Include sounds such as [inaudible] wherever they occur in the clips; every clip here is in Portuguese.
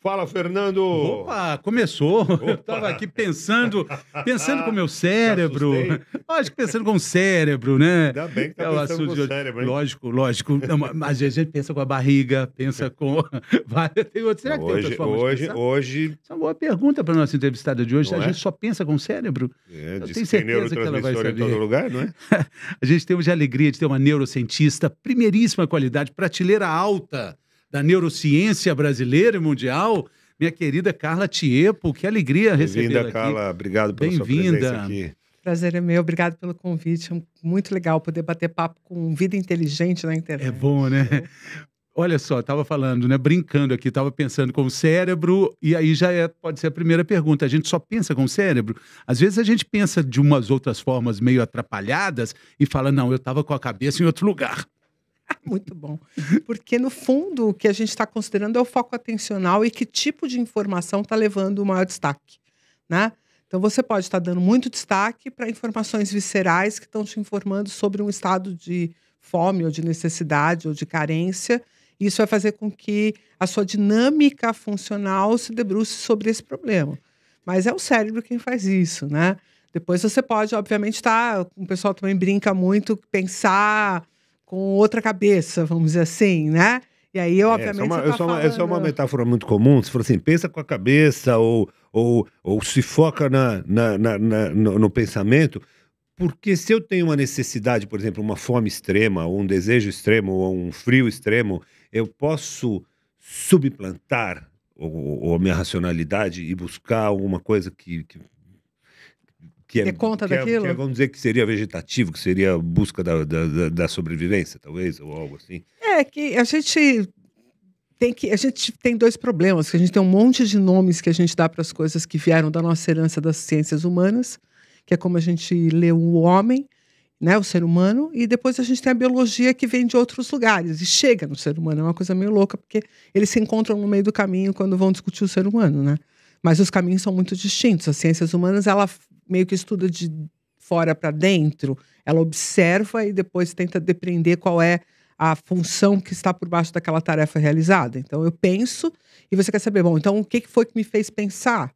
Fala, Fernando! Opa, começou! [laughs] Opa. Eu estava aqui pensando, pensando com o meu [laughs] cérebro. [laughs] Lógico, pensando com o cérebro, né? Ainda bem que tá é o assunto cérebro, hein? Lógico, lógico. Não, mas a gente pensa com a barriga, pensa é. com... tem outro... Será que hoje, tem outra forma hoje, de pensar? Hoje... Essa é uma boa pergunta para nossa entrevistada de hoje. Não a é? gente só pensa com o cérebro? É, Eu tenho certeza que, ela vai saber. em todo lugar, não é? a gente temos a alegria de ter uma neurocientista, primeiríssima qualidade, prateleira alta da neurociência brasileira e mundial, minha querida Carla Tiepo. Que alegria recebê-la Bem-vinda, Carla. Obrigado pela sua presença aqui. Prazer é meu, obrigado pelo convite. É muito legal poder bater papo com vida inteligente na internet. É bom, né? Olha só, estava falando, né? Brincando aqui, estava pensando com o cérebro, e aí já é, pode ser a primeira pergunta. A gente só pensa com o cérebro? Às vezes a gente pensa de umas outras formas meio atrapalhadas e fala, não, eu estava com a cabeça em outro lugar. [laughs] Muito bom. Porque, no fundo, o que a gente está considerando é o foco atencional e que tipo de informação está levando o maior destaque. Né? Então, você pode estar tá dando muito destaque para informações viscerais que estão te informando sobre um estado de fome ou de necessidade ou de carência. Isso vai fazer com que a sua dinâmica funcional se debruce sobre esse problema. Mas é o cérebro quem faz isso, né? Depois você pode, obviamente, estar. Tá, o pessoal também brinca muito, pensar com outra cabeça, vamos dizer assim, né? E aí, é, obviamente, é, uma, é tá falando... Essa é uma metáfora muito comum. Você for assim, pensa com a cabeça ou, ou, ou se foca na, na, na, na no, no, pensamento. Porque se eu tenho uma necessidade, por exemplo, uma fome extrema, ou um desejo extremo, ou um frio extremo, eu posso subplantar ou, ou a minha racionalidade e buscar alguma coisa que, que que é, ter conta que daquilo? É, que é, vamos dizer que seria vegetativo, que seria a busca da, da, da, sobrevivência, talvez, ou algo assim. É, que a gente tem que a gente tem dois problemas, que a gente tem um monte de nomes que a gente dá para as coisas que vieram da nossa herança das ciências humanas, que é como a gente lê o homem, né, o ser humano, e depois a gente tem a biologia que vem de outros lugares e chega no ser humano, é uma coisa meio louca, porque eles se encontram no meio do caminho quando vão discutir o ser humano, né? Mas os caminhos são muito distintos. As ciências humanas, ela meio que estuda de fora para dentro, ela observa e depois tenta depreender qual é a função que está por baixo daquela tarefa realizada. Então eu penso e você quer saber, bom, então o que foi que me fez pensar?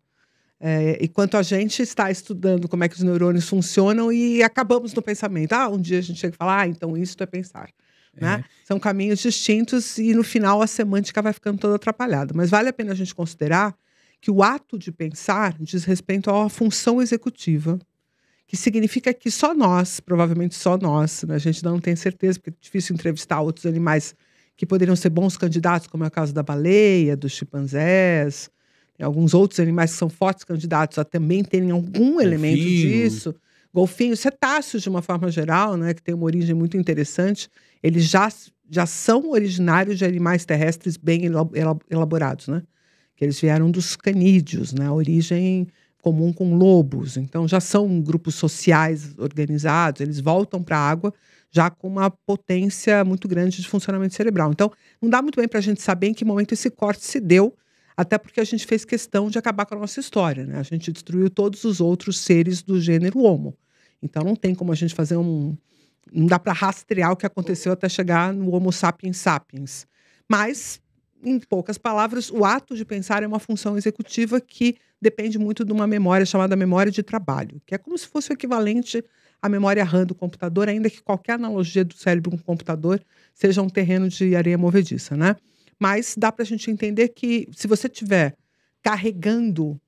É, enquanto a gente está estudando como é que os neurônios funcionam e acabamos no pensamento. Ah, um dia a gente chega e fala, ah, então isso é pensar. É. Né? Uhum. São caminhos distintos e no final a semântica vai ficando toda atrapalhada. Mas vale a pena a gente considerar que o ato de pensar diz respeito à função executiva, que significa que só nós, provavelmente só nós, né? a gente não tem certeza, porque é difícil entrevistar outros animais que poderiam ser bons candidatos, como é o caso da baleia, dos chimpanzés, alguns outros animais que são fortes candidatos a também terem algum elemento disso. Golfinhos, cetáceos é de uma forma geral, né, que tem uma origem muito interessante, eles já, já são originários de animais terrestres bem elaborados, né? que eles vieram dos canídeos, né? A origem comum com lobos. Então já são grupos sociais organizados, eles voltam para a água já com uma potência muito grande de funcionamento cerebral. Então não dá muito bem para a gente saber em que momento esse corte se deu, até porque a gente fez questão de acabar com a nossa história, né? A gente destruiu todos os outros seres do gênero Homo. Então não tem como a gente fazer um não dá para rastrear o que aconteceu uhum. até chegar no Homo sapiens sapiens. Mas em poucas palavras, o ato de pensar é uma função executiva que depende muito de uma memória chamada memória de trabalho, que é como se fosse o equivalente à memória RAM do computador, ainda que qualquer analogia do cérebro com o computador seja um terreno de areia movediça, né? Mas dá para a gente entender que se você tiver carregando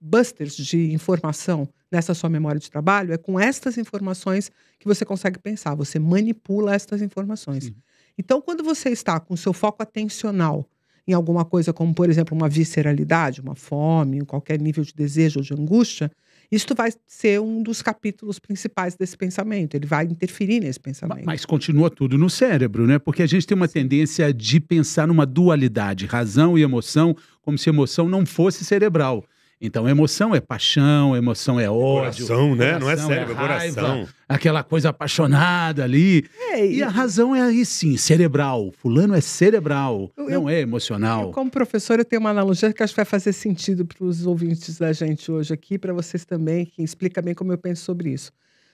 busters de informação nessa sua memória de trabalho, é com estas informações que você consegue pensar, você manipula estas informações. Sim. Então, quando você está com seu foco atencional em alguma coisa, como por exemplo uma visceralidade, uma fome, qualquer nível de desejo ou de angústia, isto vai ser um dos capítulos principais desse pensamento. Ele vai interferir nesse pensamento. Mas continua tudo no cérebro, né? Porque a gente tem uma tendência de pensar numa dualidade, razão e emoção, como se emoção não fosse cerebral. Então, emoção é paixão, emoção é, é ódio. Coração, né? É coração Não é cérebro, é, raiva, é coração. Aquela coisa apaixonada ali. É, e... e... a razão é aí sim, cerebral. Fulano é cerebral, eu, não eu, é emocional. Eu, como professor, eu tenho uma analogia que acho que vai fazer sentido para os ouvintes da gente hoje aqui, para vocês também, que explica bem como eu penso sobre isso.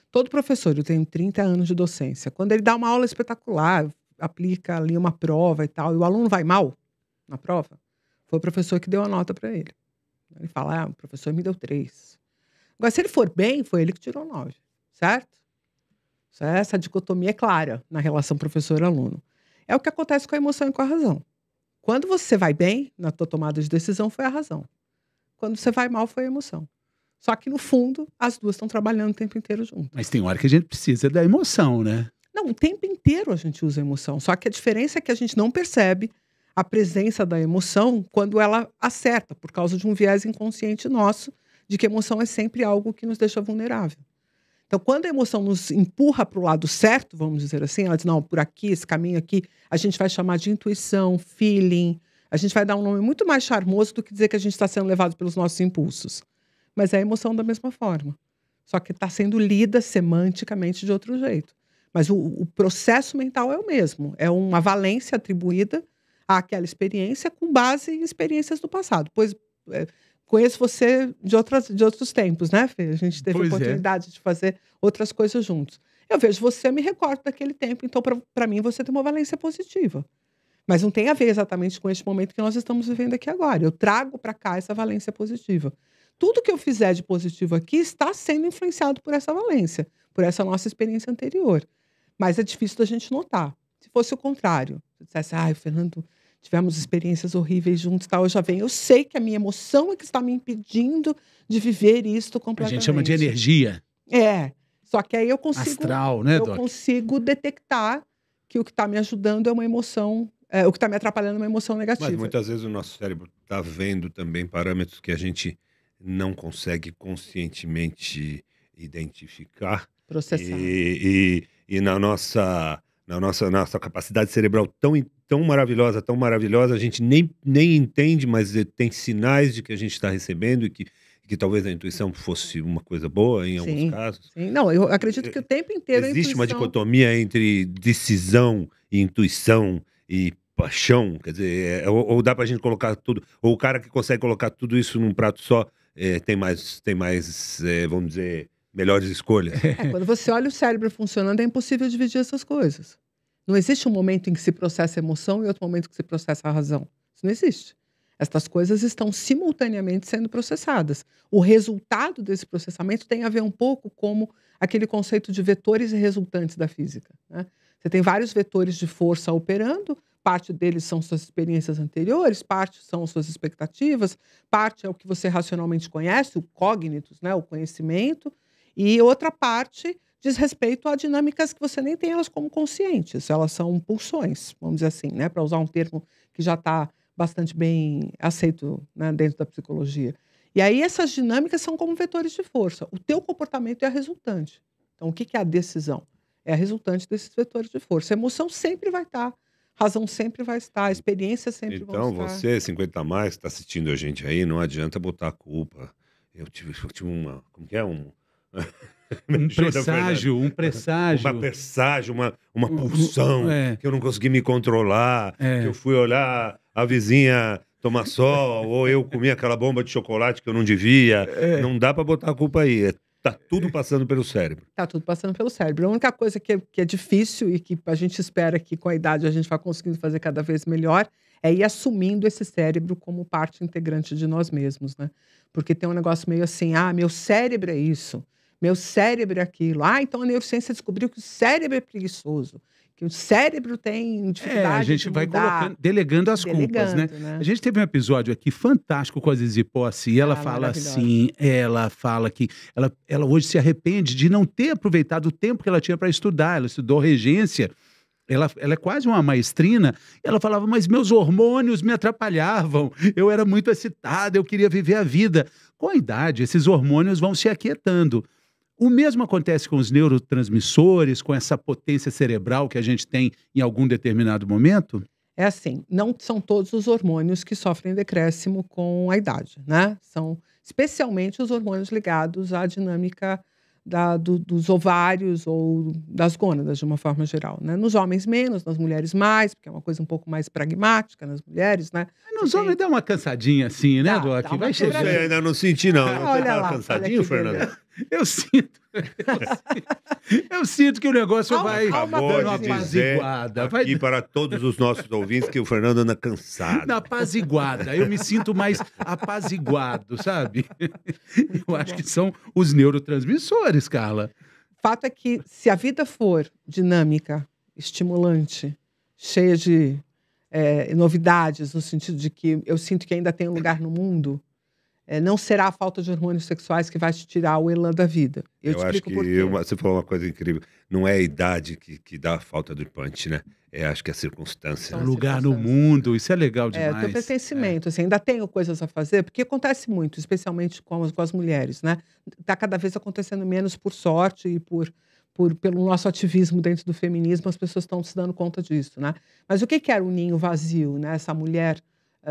Todo professor, eu tenho 30 anos de docência, quando ele dá uma aula espetacular, aplica ali uma prova e tal, e o aluno vai mal na prova, foi o professor que deu a nota para ele. Ele fala, ah, o professor me deu três. Agora, se ele for bem, foi ele que tirou nove, certo? É, essa dicotomia é clara na relação professor-aluno. É o que acontece com a emoção e com a razão. Quando você vai bem na tua tomada de decisão, foi a razão. Quando você vai mal, foi a emoção. Só que, no fundo, as duas estão trabalhando o tempo inteiro juntas. Mas tem hora que a gente precisa da emoção, né? Não, o tempo inteiro a gente usa a emoção. Só que a diferença é que a gente não percebe a presença da emoção quando ela acerta, por causa de um viés inconsciente nosso, de que emoção é sempre algo que nos deixa vulnerável. Então, quando a emoção nos empurra para o lado certo, vamos dizer assim, ela diz: não, por aqui, esse caminho aqui, a gente vai chamar de intuição, feeling, a gente vai dar um nome muito mais charmoso do que dizer que a gente está sendo levado pelos nossos impulsos. Mas é a emoção da mesma forma, só que está sendo lida semanticamente de outro jeito. Mas o, o processo mental é o mesmo, é uma valência atribuída aquela experiência com base em experiências do passado. Pois é, conheço você de, outras, de outros tempos, né, Fê? A gente teve pois é. oportunidade é. de fazer outras coisas juntos. Eu vejo você, me recordo daquele tempo, então para mim você tem uma valência positiva. Mas não tem a ver exatamente com este momento que nós estamos vivendo aqui agora. Eu trago para cá essa valência positiva. Tudo que eu fizer de positivo aqui está sendo influenciado por essa valência, por essa nossa experiência anterior. Mas é difícil da gente notar. Se fosse o contrário, se dissesse, ai, ah, Fernando tivemos experiências horríveis juntos tal. Eu já venho, eu sei que a minha emoção é que está me impedindo de viver isto completamente. A gente chama de energia. É. Só que aí eu consigo. Astral, né, Eu Doc? consigo detectar que o que está me ajudando é uma emoção. É, o que está me atrapalhando é uma emoção negativa. Mas muitas vezes o nosso cérebro está vendo também parâmetros que a gente não consegue conscientemente identificar. Processar. E, e, e na nossa na nossa, nossa capacidade cerebral tão tão maravilhosa, tão maravilhosa, a gente nem, nem entende, mas tem sinais de que a gente está recebendo e que, que talvez a intuição fosse uma coisa boa em sim, alguns casos. Sim. Não, eu acredito que o tempo inteiro Existe intuição... uma dicotomia entre decisão e intuição e paixão, quer dizer, é, é ou, ou, dá para a gente colocar tudo, ou o cara que consegue colocar tudo isso num prato só é, tem mais, tem mais é, vamos dizer, melhores escolhas. É, quando você olha o cérebro funcionando, é impossível dividir essas coisas. Não existe um momento em que se processa a emoção e outro momento que se processa a razão. Isso não existe. Estas coisas estão simultaneamente sendo processadas. O resultado desse processamento tem a ver um pouco como aquele conceito de vetores e resultantes da física. Né? Você tem vários vetores de força operando, parte deles são suas experiências anteriores, parte são suas expectativas, parte é o que você racionalmente conhece, o cognitus, né, o conhecimento, e outra parte diz respeito a dinâmicas que você nem tem elas como conscientes, elas são pulsões, vamos dizer assim, né? para usar um termo que já está bastante bem aceito né? dentro da psicologia. E aí essas dinâmicas são como vetores de força. O teu comportamento é a resultante. Então, o que é a decisão? É a resultante desses vetores de força. A emoção sempre vai estar, tá, razão sempre vai estar, a experiência sempre então, vai estar. Então, você, 50 a mais, que está assistindo a gente aí, não adianta botar a culpa. Eu tive, eu tive uma. Como que é? Um. [laughs] um presságio, um presságio. Uma presságio, uma, uma pulsão é. que eu não consegui me controlar, é. que eu fui olhar a vizinha tomar sol, [laughs] ou eu comi aquela bomba de chocolate que eu não devia. É. Não dá para botar a culpa aí. É, tá tudo passando pelo cérebro. Tá tudo passando pelo cérebro. A única coisa que é, que é difícil e que a gente espera que com a idade a gente vá conseguindo fazer cada vez melhor é ir assumindo esse cérebro como parte integrante de nós mesmos, né? Porque tem um negócio meio assim, ah, meu cérebro é isso meu cérebro é aquilo. Ah, então a neurociência descobriu que o cérebro é preguiçoso que o cérebro tem dificuldade. É, a gente vai colocando, delegando as delegando, culpas, né? né? A gente teve um episódio aqui fantástico com a Zizi Posse, e ela ah, fala assim, ela fala que ela, ela hoje se arrepende de não ter aproveitado o tempo que ela tinha para estudar. Ela estudou regência. Ela, ela é quase uma maestrina. Ela falava, mas meus hormônios me atrapalhavam. Eu era muito excitada, eu queria viver a vida. Com a idade, esses hormônios vão se aquietando. O mesmo acontece com os neurotransmissores, com essa potência cerebral que a gente tem em algum determinado momento? É assim, não são todos os hormônios que sofrem decréscimo com a idade, né? São especialmente os hormônios ligados à dinâmica da, do, dos ovários ou das gônadas, de uma forma geral. Né? Nos homens, menos, nas mulheres, mais, porque é uma coisa um pouco mais pragmática nas mulheres. Né? Nos homens tem... dá uma cansadinha assim, né, Doc? Vai chegar. ainda não senti, não. Ah, olha lá, tá cansadinho, olha Fernando? Eu sinto. Eu sinto, que o negócio calma, vai calma, dando uma apaziguada. Vai... E para todos os nossos ouvintes que o Fernando anda cansado. Na apaziguada. Eu me sinto mais apaziguado, sabe? Eu acho que são os neurotransmissores, Carla. Fato é que se a vida for dinâmica, estimulante, cheia de é, novidades, no sentido de que eu sinto que ainda tem um lugar no mundo, é, não será a falta de hormônios sexuais que vai te tirar o elan da vida. Eu, eu acho que uma, você falou uma coisa incrível. Não é a idade que, que dá a falta do punch, né? É, acho que é a circunstância. É um lugar no mundo, isso é legal é, demais. É, o teu pertencimento, é. assim, ainda tenho coisas a fazer, porque acontece muito, especialmente com as, com as mulheres, né? Está cada vez acontecendo menos por sorte e por, por, pelo nosso ativismo dentro do feminismo, as pessoas estão se dando conta disso, né? Mas o que, que era o ninho vazio, né? Essa mulher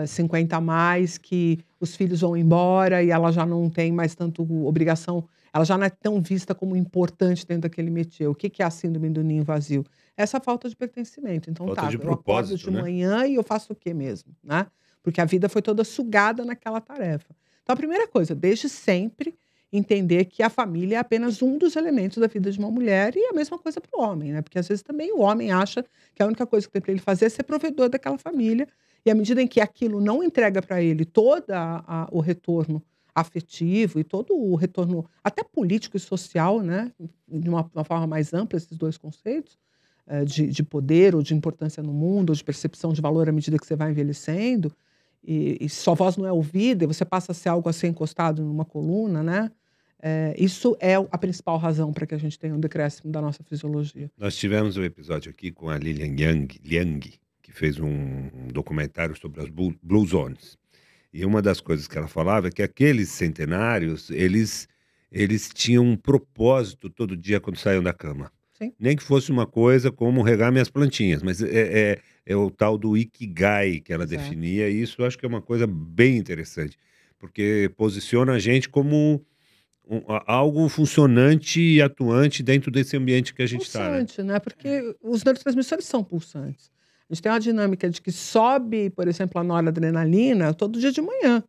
50 eh, a mais, que os filhos vão embora e ela já não tem mais tanto obrigação, ela já não é tão vista como importante dentro daquele métier. O que, que é a síndrome do ninho vazio? Essa falta de pertencimento. Então falta tá, de eu acordo de né? manhã e eu faço o quê mesmo, né? Porque a vida foi toda sugada naquela tarefa. Então a primeira coisa, desde sempre entender que a família é apenas um dos elementos da vida de uma mulher e a mesma coisa para o homem, né? Porque às vezes também o homem acha que a única coisa que tem para ele fazer é ser provedor daquela família e à medida em que aquilo não entrega para ele todo o retorno afetivo e todo o retorno, até político e social, né, de uma, uma forma mais ampla, esses dois conceitos, é, de, de, poder ou de importância no mundo, ou de percepção de valor à medida que você vai envelhecendo, e, e sua voz não é ouvida, e você passa a ser algo assim encostado numa coluna, né? É, isso é a principal razão para que a gente tenha um decréscimo da nossa fisiologia. Nós tivemos um episódio aqui com a Lilian Yang, Liang, fez um documentário sobre as Blue Zones. E uma das coisas que ela falava é que aqueles centenários, eles, eles tinham um propósito todo dia quando saíam da cama. Sim. Nem que fosse uma coisa como regar minhas plantinhas, mas é, é, é o tal do Ikigai que ela definia, e isso eu acho que é uma coisa bem interessante, porque posiciona a gente como um, algo funcionante e atuante dentro desse ambiente que a gente está. Pulsante, tá, né? né? Porque os neurotransmissores são pulsantes. A gente tem uma dinâmica de que sobe, por exemplo, a noradrenalina todo dia de manhã.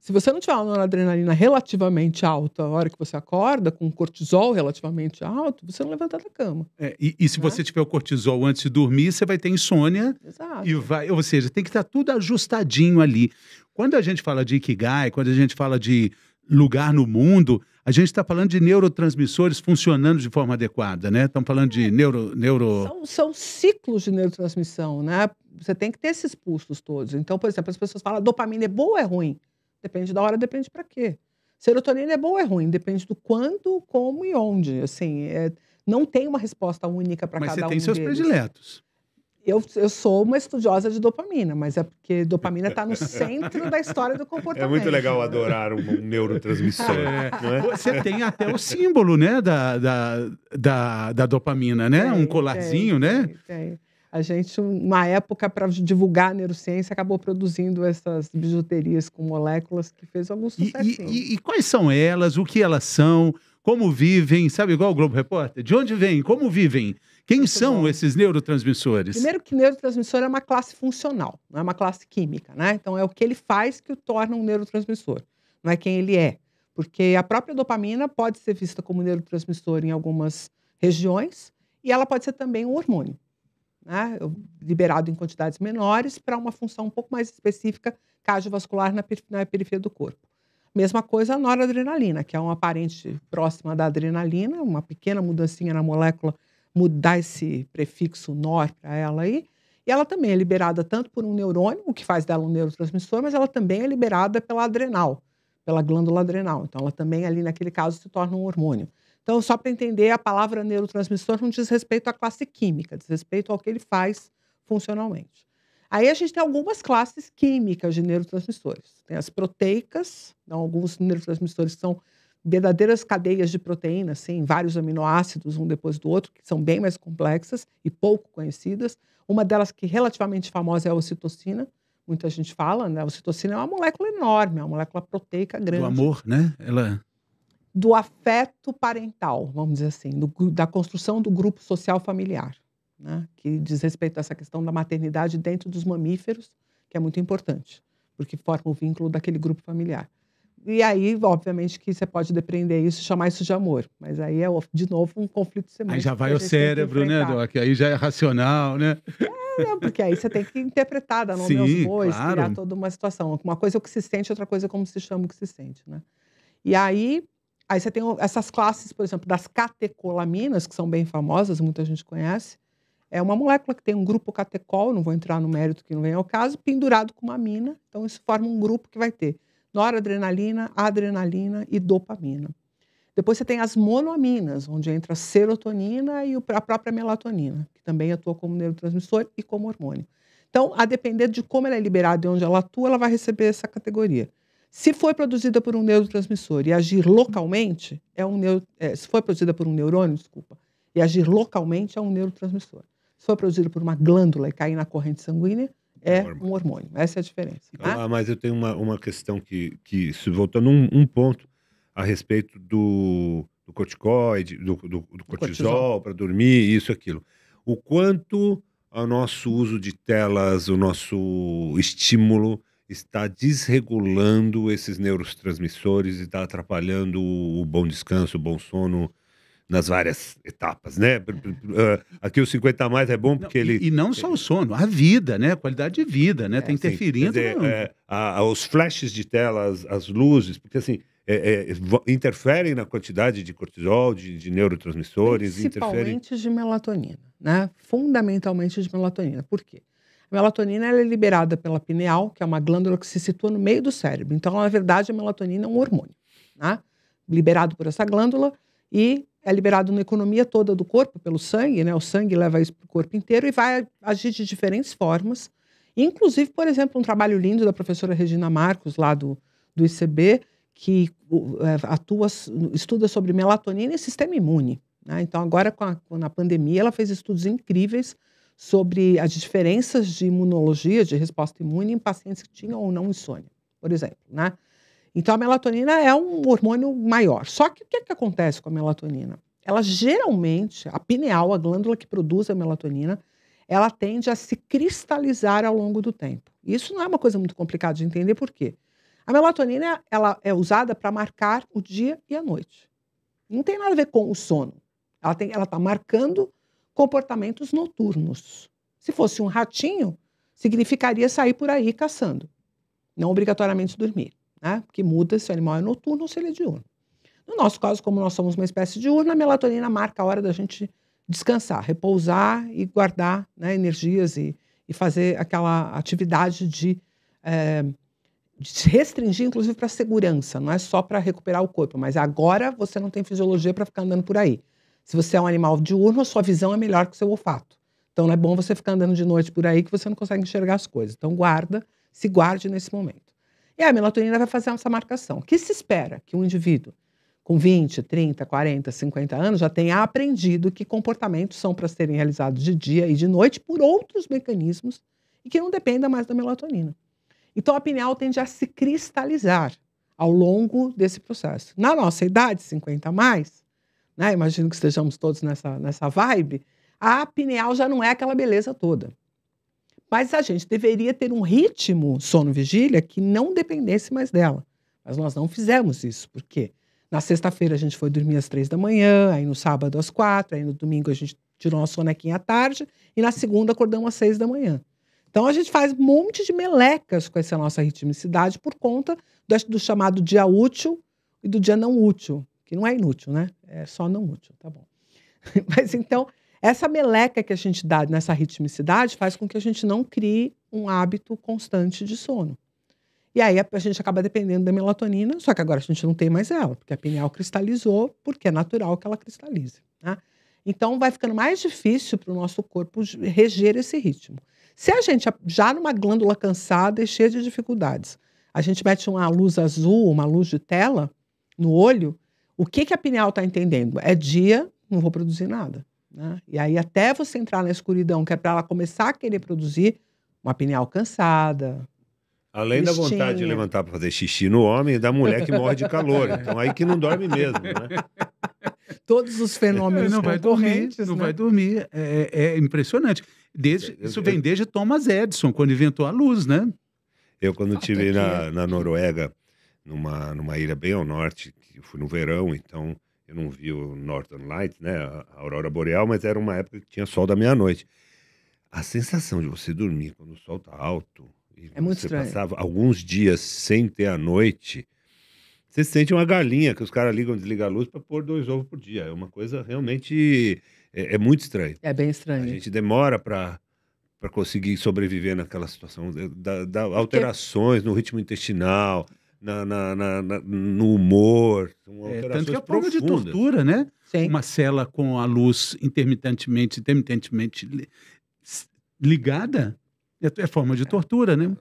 Se você não tiver uma noradrenalina relativamente alta a hora que você acorda, com cortisol relativamente alto, você não levanta da cama. É, e, e, se né? você tiver o cortisol antes de dormir, você vai ter insônia. Exato. E vai, ou seja, tem que estar tudo ajustadinho ali. Quando a gente fala de Ikigai, quando a gente fala de lugar no mundo, a gente está falando de neurotransmissores funcionando de forma adequada, né? Estamos falando de é. neuro. neuro... São, são, ciclos de neurotransmissão, né? Você tem que ter esses pulsos todos. Então, por exemplo, as pessoas falam: dopamina é boa ou é ruim? Depende da hora, depende para quê. Serotonina é boa ou é ruim? Depende do quando, como e onde. Assim, é, não tem uma resposta única para cada um. Mas você tem um seus deles. prediletos eu, eu sou uma estudiosa de dopamina, mas é porque dopamina está no [laughs] centro da história do comportamento. É muito legal adorar um, neurotransmissor. É. Né? É? Você tem até o símbolo, né, da, da, da, da dopamina, né? Tem, um colarzinho, tem, né? Tem, a gente, uma época para divulgar a neurociência, acabou produzindo essas bijuterias com moléculas que fez alguns sucessos. E, e, e quais são elas? O que elas são? Como vivem? Sabe, igual o Globo Repórter? De onde vêm? Como vivem? Quem Muito são bom. esses neurotransmissores? Primeiro que neurotransmissor é uma classe funcional, não é uma classe química, né? Então é o que ele faz que o torna um neurotransmissor, não é quem ele é. Porque a própria dopamina pode ser vista como neurotransmissor em algumas regiões e ela pode ser também um hormônio, né? liberado em quantidades menores para uma função um pouco mais específica cardiovascular na, periferia do corpo. Mesma coisa a noradrenalina, que é uma aparente próxima da adrenalina, uma pequena mudancinha na molécula mudar esse prefixo nor para ela aí. E ela também é liberada tanto por um neurônio, o que faz dela um neurotransmissor, mas ela também é liberada pela adrenal, pela glândula adrenal. Então, ela também, ali naquele caso, se torna um hormônio. Então, só para entender, a palavra neurotransmissor não diz respeito à classe química, diz respeito ao que ele faz funcionalmente. Aí a gente tem algumas classes químicas de neurotransmissores. Tem as proteicas, então alguns neurotransmissores são verdadeiras cadeias de proteína, assim, vários aminoácidos um depois do outro, que são bem mais complexas e pouco conhecidas. Uma delas que é relativamente famosa é a ocitocina. Muita gente fala, né? A ocitocina é uma molécula enorme, é uma molécula proteica grande. Do amor, né? Ela é. do afeto parental, vamos dizer assim, do, da construção do grupo social familiar, né? que diz respeito a essa questão da maternidade dentro dos mamíferos, que é muito importante, porque forma o vínculo daquele grupo familiar. E aí, obviamente, que você pode depreender isso e chamar isso de amor. Mas aí é, de novo, um conflito semântico. Aí já vai o cérebro, né, Doc? Aí já é racional, né? É, não, porque aí você tem que interpretar, dar nome Sim, aos bois, claro. criar toda uma situação. Uma coisa é o que se sente, outra coisa é como se chama o que se sente, né? E aí, aí você tem essas classes, por exemplo, das catecolaminas, que são bem famosas, muita gente conhece. É uma molécula que tem um grupo catecol, não vou entrar no mérito que não vem ao caso, pendurado com uma amina. Então, isso forma um grupo que vai ter noradrenalina, adrenalina e dopamina. Depois você tem as monoaminas, onde entra a serotonina e a própria melatonina, que também atua como neurotransmissor e como hormônio. Então, a depender de como ela é liberada e onde ela atua, ela vai receber essa categoria. Se for produzida por um neurotransmissor e agir localmente, é um neuro, é, se for produzida por um neurônio, desculpa, e agir localmente é um neurotransmissor. Se for produzida por uma glândula e cair na corrente sanguínea, é um hormônio. um hormônio. Essa é a diferença. Tá? Ah, mas eu tenho uma, uma questão que, que voltando um, um ponto a respeito do, do corticoide, do, do, do cortisol, cortisol. para dormir, isso, aquilo. O quanto o nosso uso de telas, o nosso estímulo está desregulando esses neurotransmissores e está atrapalhando o, o bom descanso, o bom sono, nas várias etapas, né? Ah, aqui o 50 a mais é bom porque não, ele... E não só o sono, a vida, né? A qualidade de vida, né? É, tá interferindo. Dizer, é, a, a, os flashes de tela, as, as luzes, porque assim, é, é interferem na quantidade de cortisol, de, de neurotransmissores. Principalmente interferem... de melatonina, né? Fundamentalmente de melatonina. Por quê? A melatonina é liberada pela pineal, que é uma glândula que se situa no meio do cérebro. Então, na verdade, a melatonina é um hormônio, né? Liberado por essa glândula e é liberado na economia toda do corpo, pelo sangue, né? O sangue leva isso para o corpo inteiro e vai agir de diferentes formas. Inclusive, por exemplo, um trabalho lindo da professora Regina Marcos, lá do, do ICB, que é, atua, estuda sobre melatonina e sistema imune. Né? Então, agora com a, com a pandemia, ela fez estudos incríveis sobre as diferenças de imunologia, de resposta imune em pacientes que tinham ou não insônia, por exemplo. Né? Então a melatonina é um hormônio maior. Só que o que, é que acontece com a melatonina? Ela geralmente, a pineal, a glândula que produz a melatonina, ela tende a se cristalizar ao longo do tempo. Isso não é uma coisa muito complicada de entender por quê. A melatonina ela é usada para marcar o dia e a noite. Não tem nada a ver com o sono. Ela está marcando comportamentos noturnos. Se fosse um ratinho, significaria sair por aí caçando, não obrigatoriamente dormir né? Porque muda se o animal é noturno ou se ele é diurno. No nosso caso, como nós somos uma espécie diurna, a melatonina marca a hora da gente descansar, repousar e guardar né, energias e, e fazer aquela atividade de, é, de restringir, inclusive para segurança, não é só para recuperar o corpo, mas agora você não tem fisiologia para ficar andando por aí. Se você é um animal diurno, a sua visão é melhor que o seu olfato. Então não é bom você ficar andando de noite por aí que você não consegue enxergar as coisas. Então guarda, se guarde nesse momento. E a melatonina vai fazer essa marcação. O que se espera que um indivíduo com 20, 30, 40, 50 anos já tenha aprendido que comportamentos são para serem realizados de dia e de noite por outros mecanismos e que não dependa mais da melatonina. Então a pineal tende a se cristalizar ao longo desse processo. Na nossa idade, 50 a mais, né, imagino que estejamos todos nessa, nessa vibe, a pineal já não é aquela beleza toda. Mas a gente deveria ter um ritmo sono-vigília que não dependesse mais dela. Mas nós não fizemos isso. Por quê? Na sexta-feira a gente foi dormir às três da manhã, aí no sábado às quatro, aí no domingo a gente tirou uma sonequinha à tarde e na segunda acordamos às seis da manhã. Então a gente faz um monte de melecas com essa nossa ritmicidade por conta do, do chamado dia útil e do dia não útil, que não é inútil, né? É só não útil, tá bom. [laughs] Mas então essa meleca que a gente dá nessa ritmicidade faz com que a gente não crie um hábito constante de sono. E aí a, gente acaba dependendo da melatonina, só que agora a gente não tem mais ela, porque a pineal cristalizou, porque é natural que ela cristalize. Né? Então vai ficando mais difícil para o nosso corpo reger esse ritmo. Se a gente já numa glândula cansada e cheia de dificuldades, a gente mete uma luz azul, uma luz de tela no olho, o que, que a pineal está entendendo? É dia, não vou produzir nada. Né? E aí, até você entrar na escuridão, que é para ela começar a querer produzir, uma pineal cansada. Além da vontade de levantar para fazer xixi no homem da mulher que morre de calor. [laughs] Então, aí que não dorme mesmo, né? Todos os fenômenos não vai dormir, Não né? vai dormir. É, é, é impressionante. Desde, é, isso vem desde Thomas Edison, quando inventou a luz, né? Eu, quando estive na, na Noruega, numa, numa ilha bem ao norte, fui no verão, então eu não vi o Northern Light, né, a aurora boreal, mas era uma época que tinha sol da meia-noite. A sensação de você dormir quando o sol está alto e é muito você estranho. passava alguns dias sem ter a noite, você sente uma galinha que os caras ligam desligam a luz para pôr dois ovos por dia. É uma coisa realmente é, é muito estranho. É bem estranho. A gente demora para para conseguir sobreviver naquela situação, dá, alterações no ritmo intestinal na, na, na, no humor. É, tanto que é prova de tortura, né? Sim. Uma cela com a luz intermitentemente, intermitentemente ligada é, é, forma de tortura, né?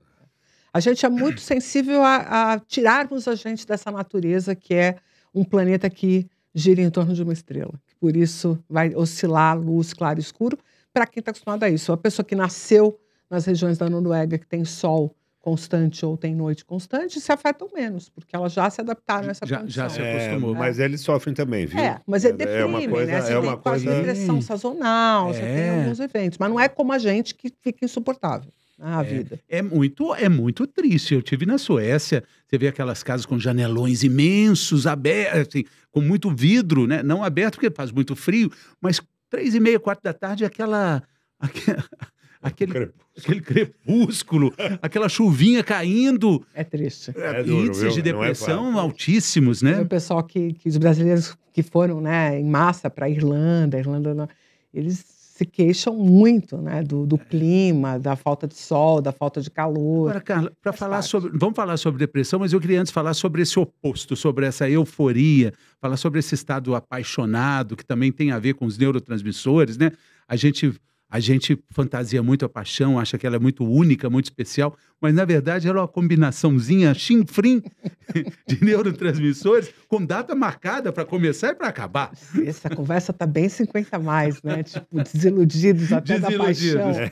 A gente é muito sensível a, a tirarmos a gente dessa natureza que é um planeta que gira em torno de uma estrela. Por isso vai oscilar luz, claro e escuro. Para quem está acostumado a isso, a pessoa que nasceu nas regiões da Noruega, que tem sol, constante ou tem noite constante, se afetam menos, porque elas já se adaptaram a essa já, condição. Já se acostumou. É, mas eles sofrem também, viu? É, mas é deprime, é, é uma né? coisa, né? Você é uma tem coisa... depressão hum. sazonal, é. você tem é. alguns eventos. Mas não é como a gente que fica insuportável. na a é. vida. É, muito, é muito triste. Eu tive na Suécia, você vê aquelas casas com janelões imensos, abertos, assim, com muito vidro, né? Não aberto porque faz muito frio, mas três e meia, quatro da tarde, aquela [laughs] aquele, crepúsculo. aquele crepúsculo, aquela chuvinha caindo. É triste. É, é duro, índices viu? de depressão é altíssimos, né? O pessoal que, que os brasileiros que foram, né, em massa para Irlanda, Irlanda, eles se queixam muito, né, do, do, é. clima, da falta de sol, da falta de calor. Agora, Carla, para falar parte. sobre, vamos falar sobre depressão, mas eu queria antes falar sobre esse oposto, sobre essa euforia, falar sobre esse estado apaixonado que também tem a ver com os neurotransmissores, né? A gente a gente fantasia muito a paixão, acha que ela é muito única, muito especial, mas na verdade ela é uma combinaçãozinha chinfrim [laughs] de neurotransmissores com data marcada para começar e para acabar. Essa conversa tá bem 50 mais, né? Tipo, desiludidos até desiludidos. da paixão.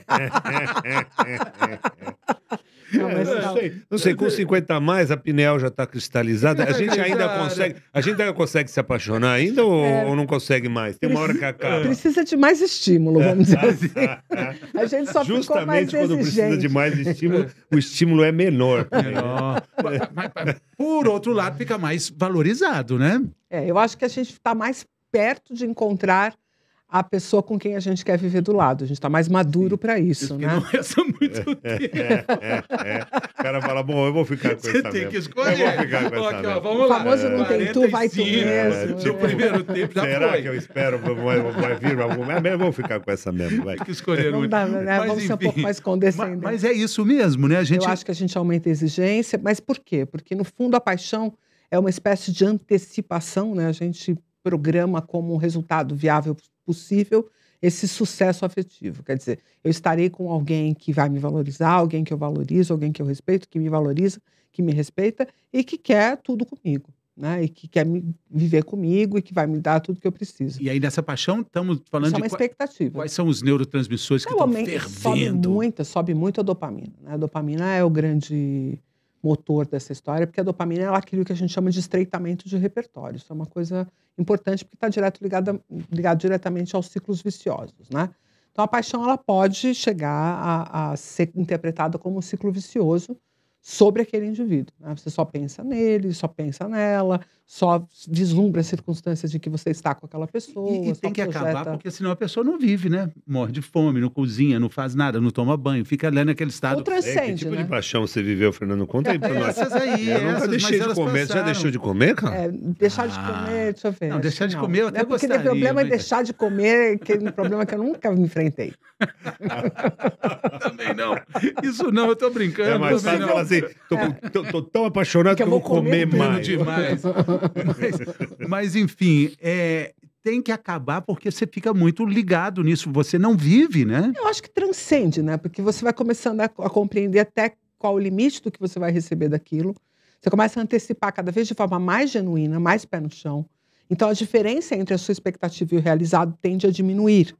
[laughs] [laughs] É, não, sei, com 50 é- a mais a pineal já está cristalizada. A gente ainda consegue, a gente ainda consegue se apaixonar ainda ou, é, ou não consegue mais? Tem uma hora que acaba. É. Precisa de mais estímulo, vamos dizer assim. [laughs] A gente só Justamente ficou mais quando exigente. precisa de mais estímulo, o estímulo é menor. Né? menor. Por outro lado, fica mais valorizado, né? É, eu acho que a gente está mais perto de encontrar a pessoa com quem a gente quer viver do lado. A gente está mais maduro para isso, isso né? Não resta muito é, é tempo. É, é, é, o cara fala, bom, eu vou ficar com Você essa Você tem mesmo. que escolher. Eu vou ficar com okay, essa ó, vamos o lá. famoso não tem tu, vai tu mesmo. Tipo, primeiro tempo já Será foi. que eu espero, vai, vai vir alguma? Eu vou ficar com essa mesmo, vai. Tem que escolher muito. né? vamos enfim, ser um pouco mais condescendentes. Mas, mas é isso mesmo, né? A gente... Eu acho que a gente aumenta a exigência, mas por quê? Porque, no fundo, a paixão é uma espécie de antecipação, né? A gente programa como um resultado viável possível esse sucesso afetivo. Quer dizer, eu estarei com alguém que vai me valorizar, alguém que eu valorizo, alguém que eu respeito, que me valoriza, que me respeita e que quer tudo comigo. Né? E que quer me, viver comigo e que vai me dar tudo que eu preciso. E aí, nessa paixão, estamos falando Isso é de. É uma expectativa. Quais são os neurotransmissores que estão fervendo? Sobe muito, sobe muito a dopamina. Né? A dopamina é o grande motor dessa história, porque a dopamina é aquilo que a gente chama de estreitamento de repertório. Isso é uma coisa importante porque está direto ligada, ligado diretamente aos ciclos viciosos, né? Então a paixão ela pode chegar a, a ser interpretada como um ciclo vicioso, sobre aquele indivíduo. Né? Você só pensa nele, só pensa nela, só vislumbra as circunstâncias de que você está com aquela pessoa. E, e tem que projeta... acabar, porque senão a pessoa não vive, né? Morre de fome, não cozinha, não faz nada, não toma banho, fica ali naquele estado. é, que tipo né? de paixão você viveu, Fernando? Conta aí pra [laughs] nós. Essas aí, eu essas, deixei de comer. Você já deixou de comer, cara? É, deixar de ah. comer, deixa eu ver. Não, deixar de não. comer eu até é porque gostaria. Porque o problema é mas... é deixar de comer, que é um problema que eu nunca me enfrentei. [laughs] Também não. Isso não, eu tô brincando. É mais assim, tô, tô, tô, tão apaixonado que, que eu vou comer, comer mais. Demais. [laughs] mas, mas, enfim, é, tem que acabar porque você fica muito ligado nisso. Você não vive, né? Eu acho que transcende, né? Porque você vai começando a, a compreender até qual o limite do que você vai receber daquilo. Você começa a antecipar cada vez de forma mais genuína, mais pé no chão. Então, a diferença entre a sua expectativa e o realizado tende a diminuir.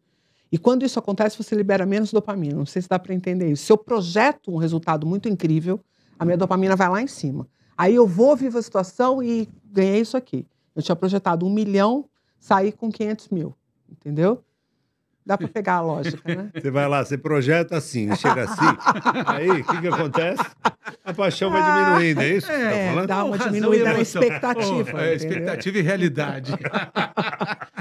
E quando isso acontece, você libera menos dopamina. Não sei se dá para entender isso. Se eu projeto um resultado muito incrível, a minha dopamina vai lá em cima. Aí eu vou, vivo a situação e ganhei isso aqui. Eu tinha projetado um milhão, saí com 500 mil, entendeu? Dá para pegar a lógica, né? [laughs] Você vai lá, você projeta assim, chega assim. aí, o que, que acontece? A paixão vai diminuindo, é isso? Tá é, dá uma diminuída na expectativa. Oh, é, expectativa e realidade. [laughs]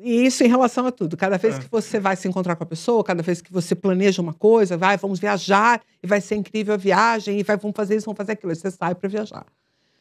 E isso em relação a tudo. Cada vez é. que você vai se encontrar com a pessoa, cada vez que você planeja uma coisa, vai, vamos viajar, e vai ser incrível a viagem, e vai, vamos fazer isso, vamos fazer aquilo. e você sai para viajar.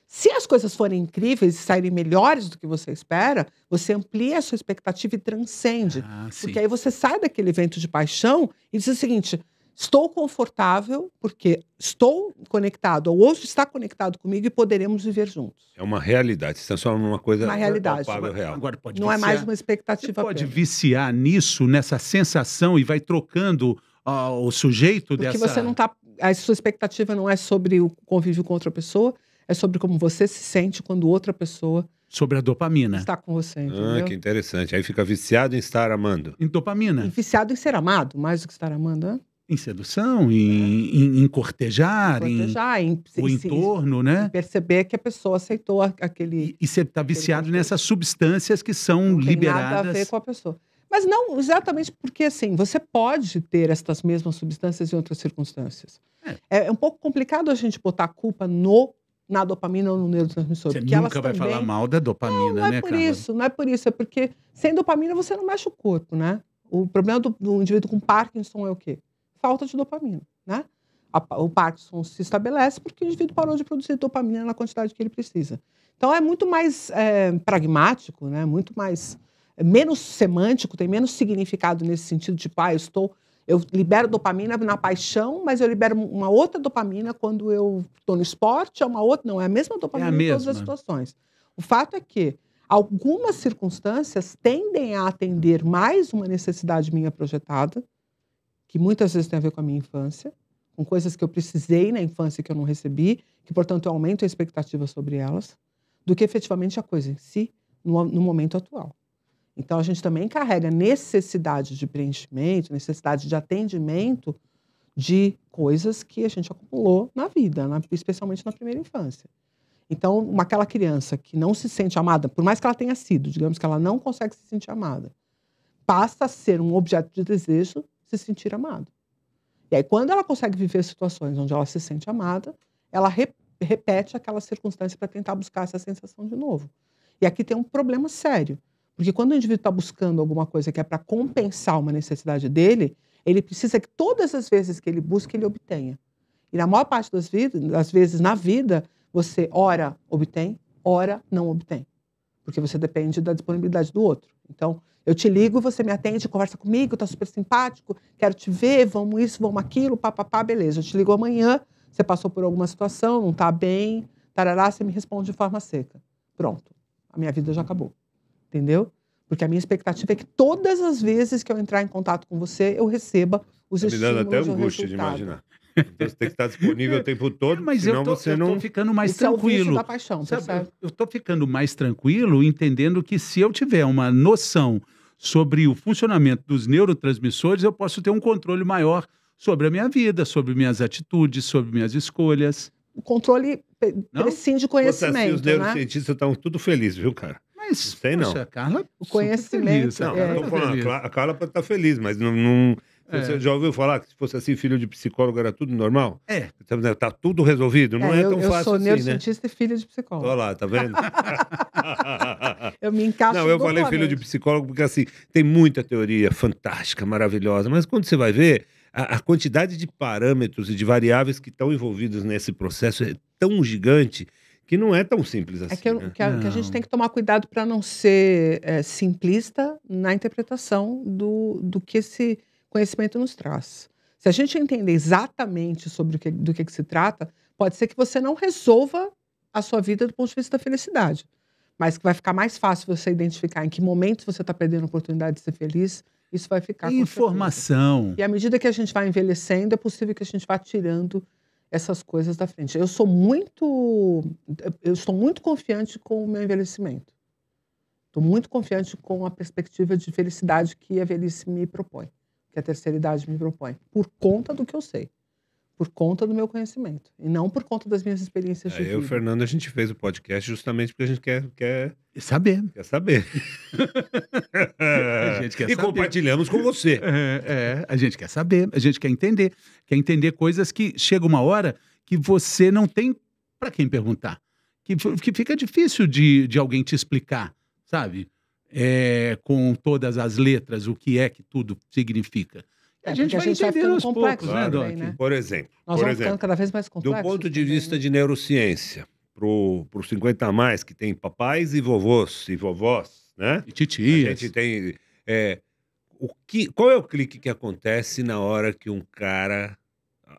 Se as coisas forem incríveis e saírem melhores do que você espera, você amplia a sua expectativa e transcende. Ah, porque aí você sai daquele evento de paixão e diz o seguinte: Estou confortável porque estou conectado, o outro está conectado comigo e poderemos viver juntos. É uma realidade, se transforma numa coisa uma realidade. real. Agora pode Não viciar. é mais uma expectativa. Você pode viciar nisso, nessa sensação e vai trocando uh, o sujeito porque dessa... Porque você não está... A sua expectativa não é sobre o convívio com outra pessoa, é sobre como você se sente quando outra pessoa sobre a dopamina. Está com você, ah, entendeu? Ah, que interessante. Aí fica viciado em estar amando. Em dopamina. E viciado em ser amado, mais do que estar amando, né? Em sedução, em, é. em, em cortejar, cortejar, em, em o entorno, né? perceber que a pessoa aceitou aquele. E você está viciado nessas substâncias que são não liberadas. nada a ver com a pessoa. Mas não exatamente porque assim, você pode ter estas mesmas substâncias em outras circunstâncias. É, é, é um pouco complicado a gente botar a culpa no na dopamina ou no neurotransmissor. Você porque nunca vai também... falar mal da dopamina, né, Não, não é né, por isso, não é por isso. É porque sem dopamina você não mexe o corpo, né? O problema do, do indivíduo com Parkinson é o quê? falta de dopamina, né? o Parkinson se estabelece porque o indivíduo parou de produzir dopamina na quantidade que ele precisa. Então é muito mais é, pragmático, né? Muito mais é, menos semântico, tem menos significado nesse sentido de tipo, ah, estou eu libero dopamina na paixão, mas eu libero uma outra dopamina quando eu estou no esporte, é uma outra, não, é a mesma dopamina é a em mesma. todas as situações. O fato é que algumas circunstâncias tendem a atender mais uma necessidade minha projetada que muitas vezes tem a ver com a minha infância, com coisas que eu precisei na infância que eu não recebi, que, portanto, eu aumento a expectativa sobre elas, do que efetivamente a coisa em si no, no momento atual. Então, a gente também carrega necessidade de preenchimento, necessidade de atendimento de coisas que a gente acumulou na vida, na, especialmente na primeira infância. Então, uma, aquela criança que não se sente amada, por mais que ela tenha sido, digamos que ela não consegue se sentir amada, passa a ser um objeto de desejo se sentir amado. E aí, quando ela consegue viver situações onde ela se sente amada, ela re repete aquela circunstância para tentar buscar essa sensação de novo. E aqui tem um problema sério. Porque quando o indivíduo está buscando alguma coisa que é para compensar uma necessidade dele, ele precisa que todas as vezes que ele busca, ele obtenha. E na maior parte das, das, vezes na vida, você ora obtém, ora não obtém. Porque você depende da disponibilidade do outro. Então, eu te ligo, você me atende, conversa comigo, tá super simpático, quero te ver, vamos isso, vamos aquilo, papapá, beleza. Eu te ligo amanhã, você passou por alguma situação, não tá bem, tarará, você me responde de forma seca. Pronto, a minha vida já acabou. Entendeu? Porque a minha expectativa é que todas as vezes que eu entrar em contato com você, eu receba os tá Me dando até angústia de imaginar. Então você tem que estar disponível o é. tempo todo, é, mas senão eu tô, você eu não... tô ficando mais Esse tranquilo. É o da paixão, sabe? Eu tô ficando mais tranquilo entendendo que se eu tiver uma noção sobre o funcionamento dos neurotransmissores, eu posso ter um controle maior sobre a minha vida, sobre minhas atitudes, sobre minhas escolhas. O controle prescinde de conhecimento, Poxa, assim, os né? neurocientistas estão né? tudo felizes, viu, cara? Mas, não sei, poxa, não. Carla, o conhecimento. Feliz, não, é, falando, a Carla pode estar feliz, mas não, não é. Você já ouviu falar que se fosse assim, filho de psicólogo era tudo normal? É. está então, né, tudo resolvido, não é, é tão fácil assim, Eu né? sou neurocientista e filho de psicólogo. Olha lá, tá vendo? [laughs] [laughs] eu me encaixo Não, eu falei filho de psicólogo porque, assim, tem muita teoria fantástica, maravilhosa, mas quando você vai ver, a, a quantidade de parâmetros e de variáveis que estão envolvidos nesse processo é tão gigante que não é tão simples assim. É que, assim, eu, né? que, a, que a, gente tem que tomar cuidado para não ser é, simplista na interpretação do, do que esse conhecimento nos traz. Se a gente entender exatamente sobre o que, do que, que se trata, pode ser que você não resolva a sua vida do ponto de vista da felicidade, mas que vai ficar mais fácil você identificar em que momentos você está perdendo a oportunidade de ser feliz. Isso vai ficar. Informação. E à medida que a gente vai envelhecendo, é possível que a gente vá tirando essas coisas da frente. Eu sou muito, eu estou muito confiante com o meu envelhecimento. Estou muito confiante com a perspectiva de felicidade que a velhice me propõe que a terceira idade me propõe, por conta do que eu sei, por conta do meu conhecimento, e não por conta das minhas experiências é, de Eu e o Fernando, a gente fez o podcast justamente porque a gente quer, quer... saber. Quer saber. a gente quer e saber. compartilhamos com você. É, é, a gente quer saber, a gente quer entender, quer entender coisas que chega uma hora que você não tem para quem perguntar, que, que fica difícil de, de alguém te explicar, sabe? é, com todas as letras o que é que tudo significa. É, a gente vai tá entender aos poucos, né, Doc? Né? Por exemplo, Nós por exemplo cada vez mais complexo, do ponto de vista né? de neurociência, para os 50 a mais, que tem papais e vovôs e vovós, né? E titias. A gente tem... É, o que, qual é o clique que acontece na hora que um cara...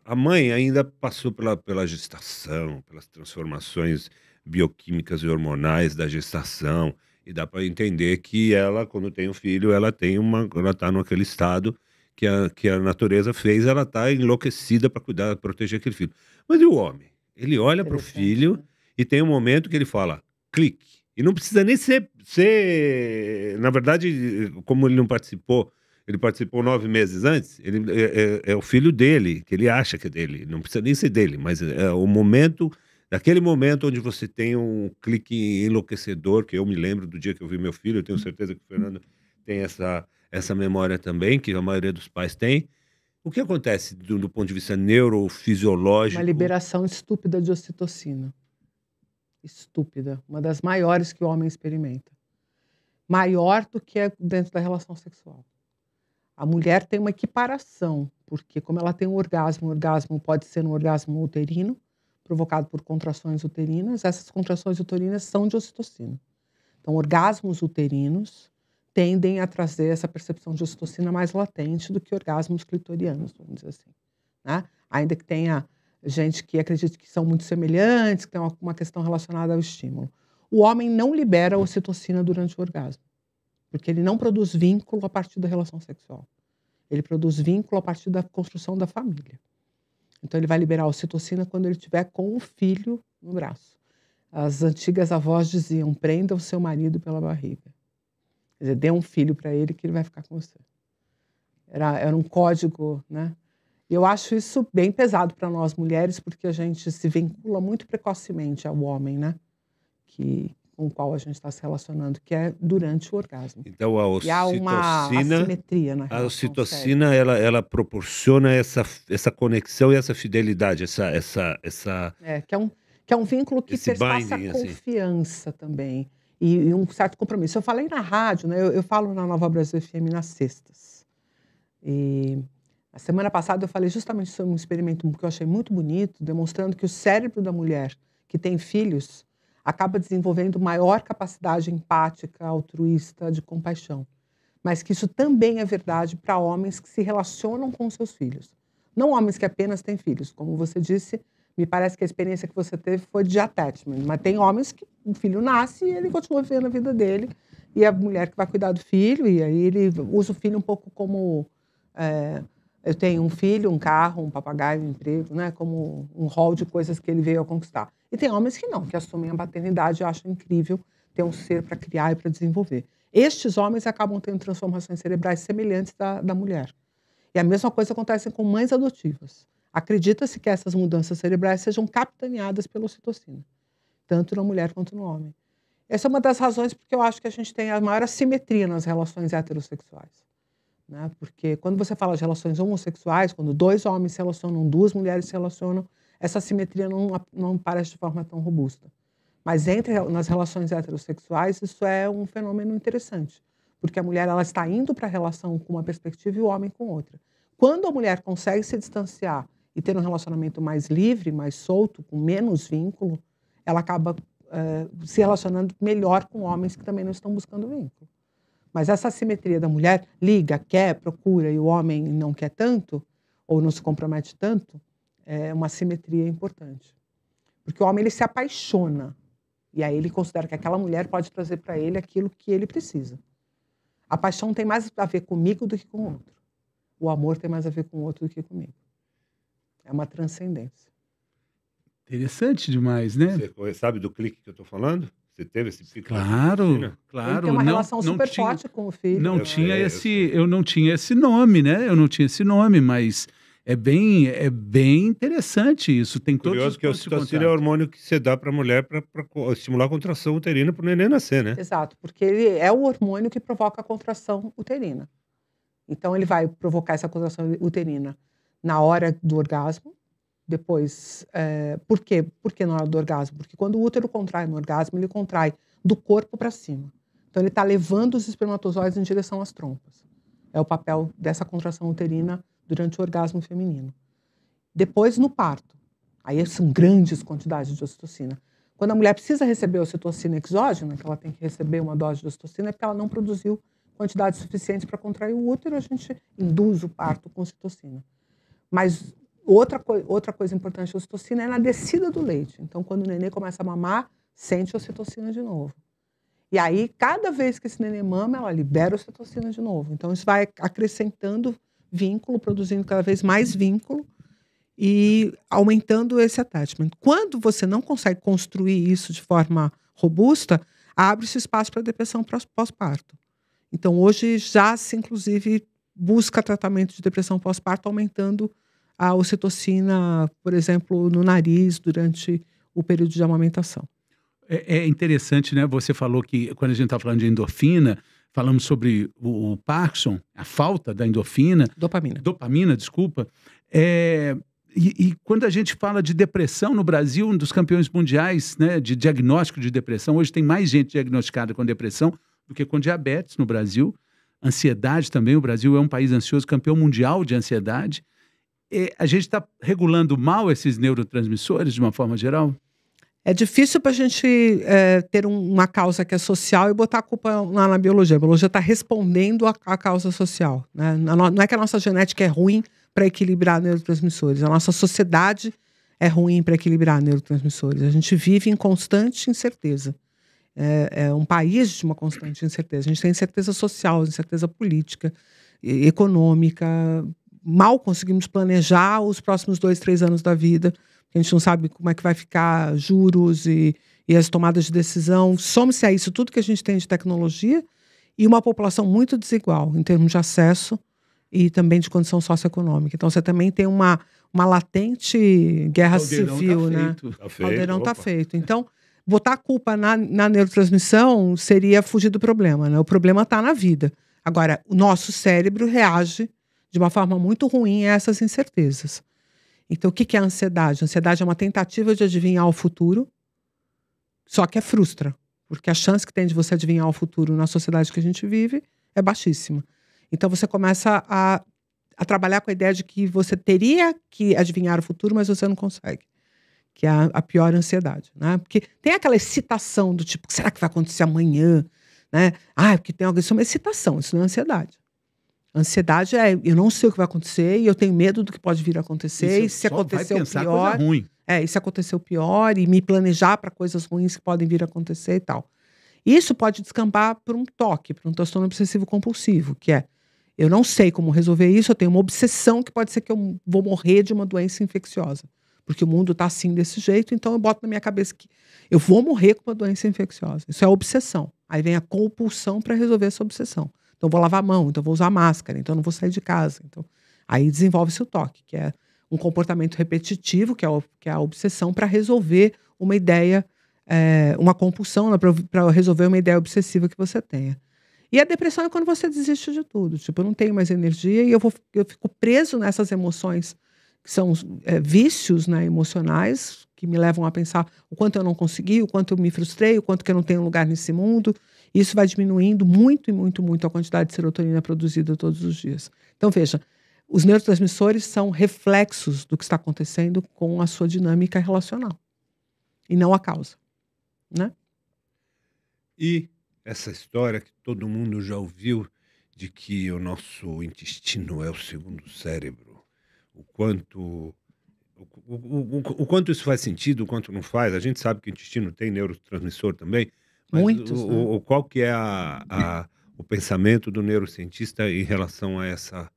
A mãe ainda passou pela, pela gestação, pelas transformações bioquímicas e hormonais da gestação, e dá para entender que ela, quando tem um filho, ela tem uma, ela está naquele estado que a, que a natureza fez, ela está enlouquecida para cuidar, proteger aquele filho. Mas e o homem? Ele olha para o filho né? e tem um momento que ele fala, clique. E não precisa nem ser, ser, na verdade, como ele não participou, ele participou nove meses antes, ele, é, é, é o filho dele, que ele acha que é dele, não precisa nem ser dele, mas é, é o momento daquele momento onde você tem um clique enlouquecedor, que eu me lembro do dia que eu vi meu filho, eu tenho uhum. certeza que o Fernando tem essa, essa memória também, que a maioria dos pais tem. O que acontece do, do ponto de vista neurofisiológico? Uma liberação estúpida de ocitocina. Estúpida. Uma das maiores que o homem experimenta. Maior do que é dentro da relação sexual. A mulher tem uma equiparação, porque como ela tem um orgasmo, o orgasmo pode ser um orgasmo uterino, provocado por contrações uterinas. Essas contrações uterinas são de ocitocina. Então, orgasmos uterinos tendem a trazer essa percepção de ocitocina mais latente do que orgasmos clitorianos, vamos dizer assim. Né? Ainda que tenha gente que acredita que são muito semelhantes, que tem uma, questão relacionada ao estímulo. O homem não libera ocitocina durante o orgasmo, porque ele não produz vínculo a partir da relação sexual. Ele produz vínculo a partir da construção da família. Então, ele vai liberar a ocitocina quando ele tiver com o filho no braço. As antigas avós diziam: prenda o seu marido pela barriga. Quer dizer, dê um filho para ele que ele vai ficar com você. Era, era um código, né? E eu acho isso bem pesado para nós mulheres, porque a gente se vincula muito precocemente ao homem, né? Que, com o qual a gente está se relacionando, que é durante o orgasmo. Então a ocitocina, a ocitocina ela, ela proporciona essa, essa conexão e essa fidelidade, essa essa essa é, que é um que é um vínculo que perpassa a confiança assim. também e, e, um certo compromisso. Eu falei na rádio, né? Eu, eu falo na Nova Brasil FM nas sextas. E a semana passada eu falei justamente sobre um experimento que eu achei muito bonito, demonstrando que o cérebro da mulher que tem filhos acaba desenvolvendo maior capacidade empática, altruísta, de compaixão. Mas que isso também é verdade para homens que se relacionam com seus filhos. Não homens que apenas têm filhos. Como você disse, me parece que a experiência que você teve foi de attachment. Mas tem homens que o filho nasce e ele continua vivendo a vida dele. E a mulher que vai cuidar do filho, e aí ele usa o filho um pouco como. É, eu tenho um filho, um carro, um papagaio, um emprego, né? Como um rol de coisas que ele veio a conquistar. E tem homens que não, que assumem a paternidade e acham incrível ter um ser para criar e para desenvolver. Estes homens acabam tendo transformações cerebrais semelhantes da, da mulher. E a mesma coisa acontece com mães adotivas. Acredita-se que essas mudanças cerebrais sejam capitaneadas pela ocitocina, tanto na mulher quanto no homem. Essa é uma das razões porque eu acho que a gente tem a maior assimetria nas relações heterossexuais. Né? Porque quando você fala de relações homossexuais, quando dois homens se relacionam, duas mulheres se relacionam, essa simetria não, não aparece de forma tão robusta. Mas entre nas relações heterossexuais, isso é um fenômeno interessante, porque a mulher ela está indo para a relação com uma perspectiva e o homem com outra. Quando a mulher consegue se distanciar e ter um relacionamento mais livre, mais solto, com menos vínculo, ela acaba uh, se relacionando melhor com homens que também não estão buscando vínculo. Mas essa assimetria da mulher liga, quer, procura e o homem não quer tanto, ou não se compromete tanto, é uma assimetria importante. Porque o homem ele se apaixona. E aí ele considera que aquela mulher pode trazer para ele aquilo que ele precisa. A paixão tem mais a ver comigo do que com o outro. O amor tem mais a ver com o outro do que comigo. É uma transcendência. Interessante demais, né? Você sabe do clique que eu estou falando? Você teve esse pico? Claro, claro. Tem uma não, relação não super tinha, forte com o filho. Não eu tinha sei, esse, eu, eu não tinha esse nome, né? Eu não tinha esse nome, mas é bem, é bem interessante isso. Tem todos Curioso que o ocitocina é o hormônio que você dá para a mulher para estimular a contração uterina para o neném nascer, né? Exato, porque ele é o hormônio que provoca a contração uterina. Então ele vai provocar essa contração uterina na hora do orgasmo depois. É, por quê? Por que na hora é do orgasmo? Porque quando o útero contrai no orgasmo, ele contrai do corpo para cima. Então, ele está levando os espermatozoides em direção às trompas. É o papel dessa contração uterina durante o orgasmo feminino. Depois, no parto. Aí são grandes quantidades de ocitocina. Quando a mulher precisa receber ocitocina exógena, que ela tem que receber uma dose de ocitocina, é porque ela não produziu quantidade suficiente para contrair o útero, a gente induz o parto com ocitocina. Mas Outra, co outra coisa importante da ocitocina é na descida do leite. Então, quando o neném começa a mamar, sente a ocitocina de novo. E aí, cada vez que esse neném mama, ela libera a ocitocina de novo. Então, isso vai acrescentando vínculo, produzindo cada vez mais vínculo e aumentando esse attachment. Quando você não consegue construir isso de forma robusta, abre-se espaço para depressão pós-parto. Então, hoje já se, inclusive, busca tratamento de depressão pós-parto aumentando a ocitocina, por exemplo, no nariz durante o período de amamentação. É, é interessante, né? Você falou que quando a gente está falando de endorfina, falamos sobre o, o, Parkinson, a falta da endorfina. Dopamina. Dopamina, desculpa. É, e, e, quando a gente fala de depressão no Brasil, um dos campeões mundiais né, de diagnóstico de depressão, hoje tem mais gente diagnosticada com depressão do que com diabetes no Brasil. Ansiedade também, o Brasil é um país ansioso, campeão mundial de ansiedade a gente está regulando mal esses neurotransmissores de uma forma geral? É difícil para a gente é, ter um, uma causa que é social e botar a culpa na biologia. A biologia está respondendo à causa social. Né? Não é que a nossa genética é ruim para equilibrar neurotransmissores, a nossa sociedade é ruim para equilibrar neurotransmissores. A gente vive em constante incerteza. É, é um país de uma constante incerteza. A gente tem incerteza social, incerteza política, econômica, mal conseguimos planejar os próximos dois, três anos da vida. A gente não sabe como é que vai ficar juros e, e as tomadas de decisão. Some-se a isso tudo que a gente tem de tecnologia e uma população muito desigual em termos de acesso e também de condição socioeconômica. Então você também tem uma, uma latente guerra tá civil, tá né? Feito. Tá feito. Caldeirão está feito. Então, botar a culpa na, na neurotransmissão seria fugir do problema, né? O problema está na vida. Agora, o nosso cérebro reage de uma forma muito ruim é essas incertezas. Então, o que é a ansiedade? A ansiedade é uma tentativa de adivinhar o futuro, só que é frustra, porque a chance que tem de você adivinhar o futuro na sociedade que a gente vive é baixíssima. Então, você começa a, a trabalhar com a ideia de que você teria que adivinhar o futuro, mas você não consegue. Que é a, a pior ansiedade, né? Porque tem aquela excitação do tipo, será que vai acontecer amanhã? Né? Ah, porque tem alguém Isso é uma excitação, isso não é ansiedade. Ansiedade é, eu não sei o que vai acontecer e eu tenho medo do que pode vir a acontecer. É, e se acontecer o pior. É, e se pior e me planejar para coisas ruins que podem vir a acontecer e tal. Isso pode descambar para um toque, para um transtorno obsessivo compulsivo, que é eu não sei como resolver isso, eu tenho uma obsessão que pode ser que eu vou morrer de uma doença infecciosa. Porque o mundo está assim desse jeito, então eu boto na minha cabeça que eu vou morrer com uma doença infecciosa. Isso é obsessão. Aí vem a compulsão para resolver essa obsessão. Então, vou lavar a mão, então vou usar máscara, então não vou sair de casa. Então, aí desenvolve-se o toque, que é um comportamento repetitivo, que é, o, que é a obsessão para resolver uma ideia, é, uma compulsão, né, para resolver uma ideia obsessiva que você tenha. E a depressão é quando você desiste de tudo. Tipo, eu não tenho mais energia e eu, vou, eu fico preso nessas emoções que são é, vícios né, emocionais que me levam a pensar o quanto eu não consegui, o quanto eu me frustrei, o quanto que eu não tenho lugar nesse mundo, isso vai diminuindo muito e muito, muito a quantidade de serotonina produzida todos os dias. Então, veja, os neurotransmissores são reflexos do que está acontecendo com a sua dinâmica relacional e não a causa, né? E essa história que todo mundo já ouviu de que o nosso intestino é o segundo cérebro, o quanto o, o, o, o quanto isso faz sentido, o quanto não faz. A gente sabe que o intestino tem neurotransmissor também, Muitos. O, né? o, qual que é a, a, o pensamento do neurocientista em relação a essa,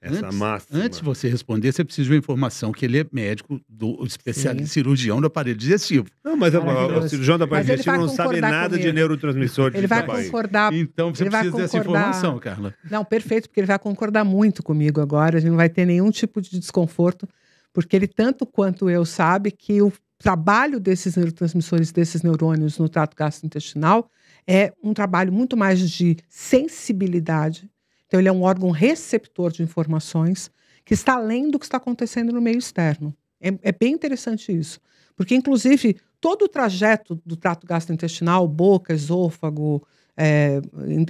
essa antes, máxima? Antes de você responder, você precisa de uma informação que ele é médico, do especialista, cirurgião do aparelho digestivo. Não, mas é a, o cirurgião do aparelho digestivo não sabe nada comigo. de neurotransmissor. Ele vai concordar. Então você precisa concordar... dessa informação, Carla. Não, perfeito, porque ele vai concordar muito comigo agora. A gente não vai ter nenhum tipo de desconforto porque ele tanto quanto eu sabe que o trabalho desses neurotransmissores, desses neurônios no trato gastrointestinal, é um trabalho muito mais de sensibilidade. Então, ele é um órgão receptor de informações que está além do que está acontecendo no meio externo. É, é bem interessante isso. Porque, inclusive, todo o trajeto do trato gastrointestinal, boca, esôfago, é,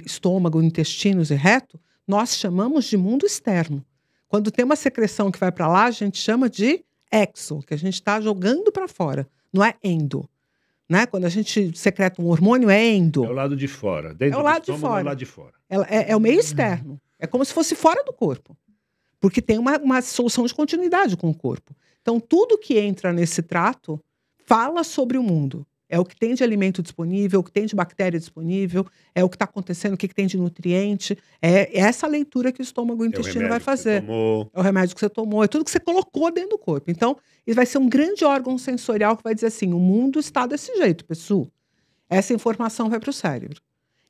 estômago, intestinos e reto, nós chamamos de mundo externo. Quando tem uma secreção que vai para lá, a gente chama de exo, que a gente está jogando para fora, não é endo. Né? Quando a gente secreta um hormônio, é endo. É o lado de fora. Dentro é o lado, estômago, é de fora. É o lado de fora. É, é, o meio externo. É como se fosse fora do corpo. Porque tem uma, uma solução de continuidade com o corpo. Então, tudo que entra nesse trato fala sobre o mundo é o que tem de alimento disponível, o que tem de bactéria disponível, é o que está acontecendo, o que, que, tem de nutriente. É, é essa leitura que o estômago e o intestino é o vai fazer. É o remédio que você tomou, é tudo que você colocou dentro do corpo. Então, ele vai ser um grande órgão sensorial que vai dizer assim: o mundo está desse jeito, pessoal. Essa informação vai para o cérebro.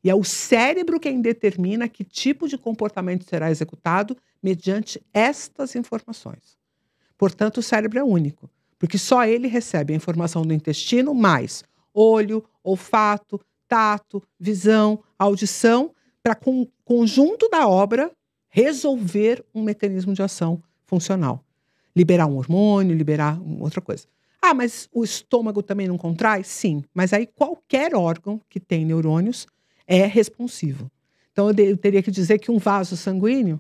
E é o cérebro quem determina que tipo de comportamento será executado mediante estas informações. Portanto, o cérebro é único porque só ele recebe a informação do intestino mais olho, olfato, tato, visão, audição, para com o conjunto da obra resolver um mecanismo de ação funcional. Liberar um hormônio, liberar outra coisa. Ah, mas o estômago também não contrai? Sim, mas aí qualquer órgão que tem neurônios é responsivo. Então eu, de, eu teria que dizer que um vaso sanguíneo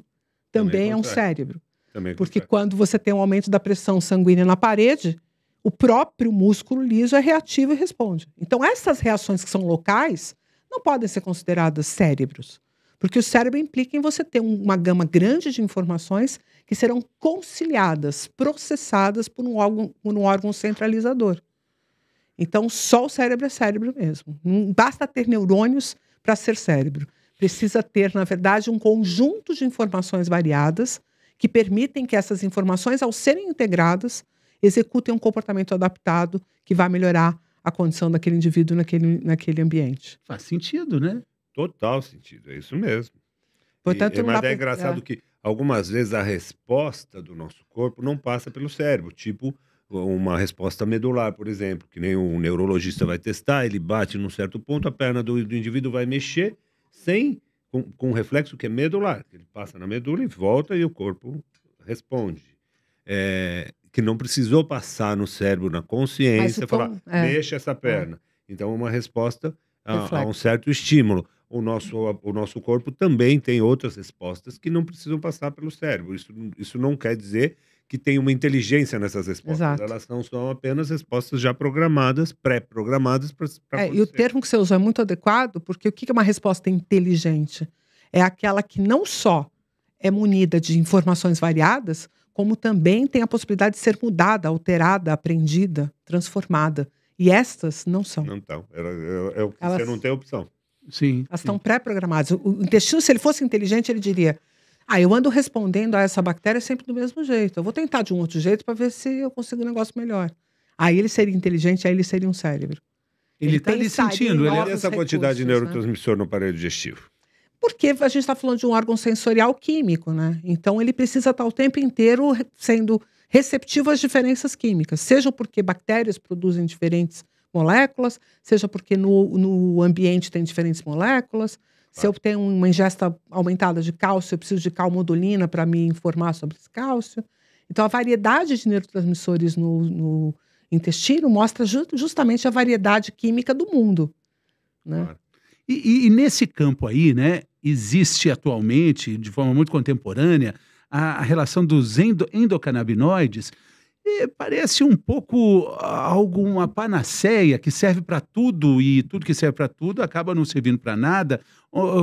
também, também é um cérebro. Também Porque quando você tem um aumento da pressão sanguínea na parede, o próprio músculo liso é reativo e responde. Então, essas reações que são locais não podem ser consideradas cérebros. Porque o cérebro implica em você ter uma gama grande de informações que serão conciliadas, processadas por um órgão, por um órgão centralizador. Então, só o cérebro é cérebro mesmo. Não basta ter neurônios para ser cérebro. Precisa ter, na verdade, um conjunto de informações variadas que permitem que essas informações, ao serem integradas, executem um comportamento adaptado que vai melhorar a condição daquele indivíduo naquele, naquele ambiente. Faz sentido, né? Total sentido, é isso mesmo. Portanto, e, mas é engraçado é. que algumas vezes a resposta do nosso corpo não passa pelo cérebro, tipo uma resposta medular, por exemplo, que nem um neurologista vai testar, ele bate num certo ponto, a perna do, do indivíduo vai mexer sem com, com um reflexo que é medular, que ele passa na medula e volta e o corpo responde. É, que não precisou passar no cérebro, na consciência, falar, tom, é. essa é. perna. Então, é. Então, uma resposta a, a, um certo estímulo. O nosso, o nosso corpo também tem outras respostas que não precisam passar pelo cérebro. Isso, isso não quer dizer que tem uma inteligência nessas respostas. Exato. Elas não são apenas respostas já programadas, pré-programadas para. É, e o termo que você usou é muito adequado, porque o que é uma resposta inteligente? É aquela que não só é munida de informações variadas, como também tem a possibilidade de ser mudada, alterada, aprendida, transformada. E estas não são. Não estão. É, é, Elas... Você não tem opção. Sim. Elas estão pré-programadas. O intestino, se ele fosse inteligente, ele diria: ah, eu ando respondendo a essa bactéria sempre do mesmo jeito. Eu vou tentar de um outro jeito para ver se eu consigo um negócio melhor. Aí ele seria inteligente, aí ele seria um cérebro. Ele está então, ali sentindo, ele é essa quantidade de né? neurotransmissor né? no aparelho digestivo. Porque a gente está falando de um órgão sensorial químico, né? Então ele precisa estar tá o tempo inteiro sendo receptivo às diferenças químicas, seja porque bactérias produzem diferentes moléculas, seja porque no, no ambiente tem diferentes moléculas, se eu tenho uma ingesta aumentada de cálcio, eu preciso de calmodulina para me informar sobre esse cálcio. Então, a variedade de neurotransmissores no, no intestino mostra ju justamente a variedade química do mundo. Né? Claro. E, e, e, nesse campo aí, né, existe atualmente, de forma muito contemporânea, a, a relação dos endo, endocannabinoides. parece um pouco alguma panaceia que serve para tudo e tudo que serve para tudo acaba não servindo para nada.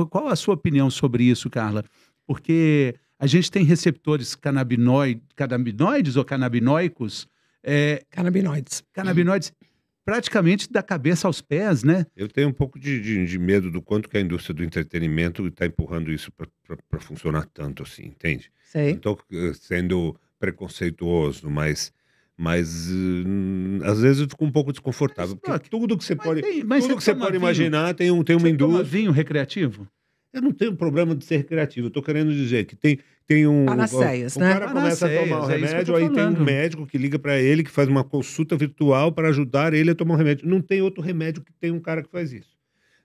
Qual a sua opinião sobre isso, Carla? Porque a gente tem receptores canabinoide, canabinoides ou canabinoicos? É, canabinoides. Canabinoides praticamente da cabeça aos pés, né? Eu tenho um pouco de, de, de medo do quanto que a indústria do entretenimento está empurrando isso para funcionar tanto assim, entende? Sei. Não estou eh, sendo preconceituoso, mas mas eh, às vezes eu fico um pouco desconfortável. Mas, porque não, tudo que você mas pode, tem, mas tudo você que você pode vinho, imaginar tem, um, tem uma indústria. vinho recreativo? Eu não tenho problema de ser recreativo. Eu estou querendo dizer que tem, tem um. Panaceias, o, né? O cara Panaceias, começa a tomar o um é remédio, é aí tem um médico que liga para ele, que faz uma consulta virtual para ajudar ele a tomar um remédio. Não tem outro remédio que tem um cara que faz isso.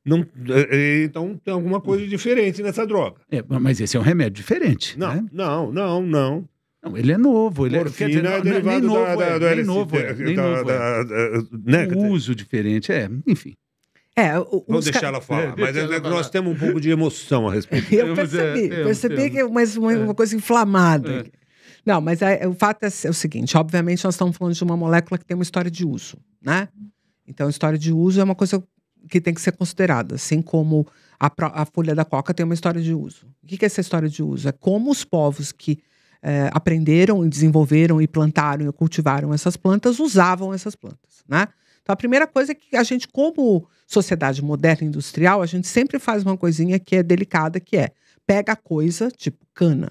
Não, é, é, então tem alguma coisa diferente nessa droga. É, mas esse é um remédio diferente. Não, né? não, não, não. Não, ele é novo. Ele Morfina é, dizer, é novo, da, é, da, nem novo, é, nem da, novo, da, o uso diferente, é, enfim. É, o, Vamos deixar ela falar, [laughs] mas é ela nós temos um pouco de emoção a respeito. Eu é, percebi, percebi que é mais uma, é. uma coisa inflamada. Não, mas o fato é, o seguinte, obviamente nós estamos falando de uma molécula que tem uma história de uso, né? Então, história de uso é uma coisa que tem que ser considerada, assim como a, a folha da coca tem uma história de uso. O que, que é essa história de uso? É como os povos que é, aprenderam, desenvolveram e plantaram e cultivaram essas plantas, usavam essas plantas, né? Então, a primeira coisa é que a gente, como sociedade moderna industrial, a gente sempre faz uma coisinha que é delicada, que é pega a coisa, tipo cana.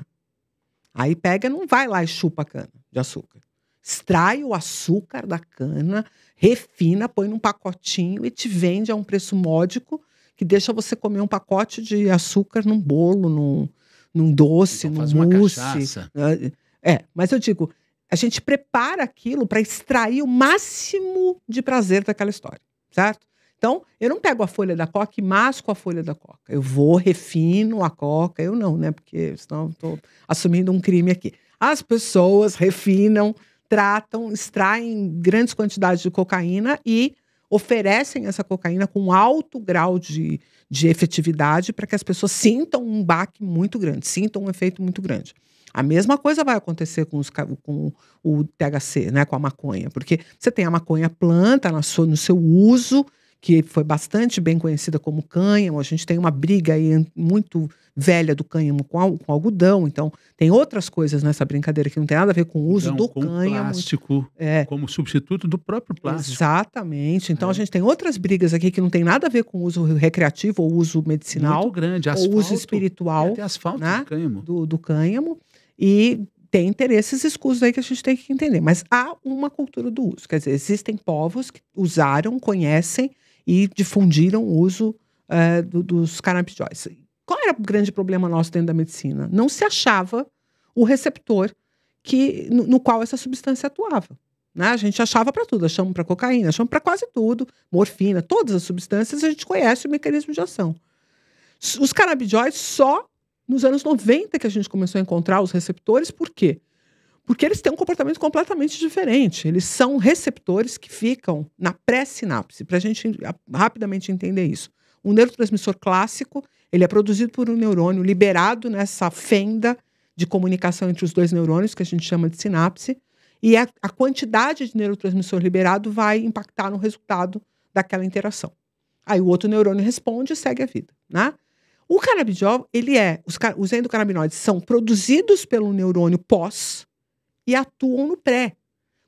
Aí pega, não vai lá e chupa a cana de açúcar. Extrai o açúcar da cana, refina, põe num pacotinho e te vende a um preço módico que deixa você comer um pacote de açúcar num bolo, num, num doce, então, num mousse. Né? É, mas eu digo, a gente prepara aquilo para extrair o máximo de prazer daquela história, certo? Então, eu não pego a folha da coca e masco a folha da coca. Eu vou, refino a coca. Eu não, né? Porque senão estou assumindo um crime aqui. As pessoas refinam, tratam, extraem grandes quantidades de cocaína e oferecem essa cocaína com alto grau de, de efetividade para que as pessoas sintam um baque muito grande, sintam um efeito muito grande. A mesma coisa vai acontecer com, os, com o THC, né, com a maconha, porque você tem a maconha planta no seu uso, que foi bastante bem conhecida como cânhamo. A gente tem uma briga aí muito velha do cânhamo com, com algodão. Então, tem outras coisas nessa brincadeira que não tem nada a ver com o uso então, do com cânhamo. plástico é. como substituto do próprio plástico. Exatamente. Então, é. a gente tem outras brigas aqui que não tem nada a ver com o uso recreativo ou uso medicinal. Muito grande. Asfalto, ou uso espiritual. Até asfalto né? do cânhamo. Do, do cânhamo. E tem interesses escusos aí que a gente tem que entender. Mas há uma cultura do uso. Quer dizer, existem povos que usaram, conhecem e difundiram o uso é, do, dos canabidióis. Qual era o grande problema nosso dentro da medicina? Não se achava o receptor que, no, no qual essa substância atuava. Né? A gente achava para tudo, achamos para cocaína, achamos para quase tudo, morfina, todas as substâncias, a gente conhece o mecanismo de ação. Os canabidióides só nos anos 90 que a gente começou a encontrar os receptores, por quê? Porque eles têm um comportamento completamente diferente. Eles são receptores que ficam na pré-sinapse, para a gente rapidamente entender isso. o neurotransmissor clássico, ele é produzido por um neurônio liberado nessa fenda de comunicação entre os dois neurônios, que a gente chama de sinapse, e a, a quantidade de neurotransmissor liberado vai impactar no resultado daquela interação. Aí o outro neurônio responde e segue a vida, né? O canabidiol, ele é, os, os endocannabinoides são produzidos pelo neurônio pós, e atuam no pré,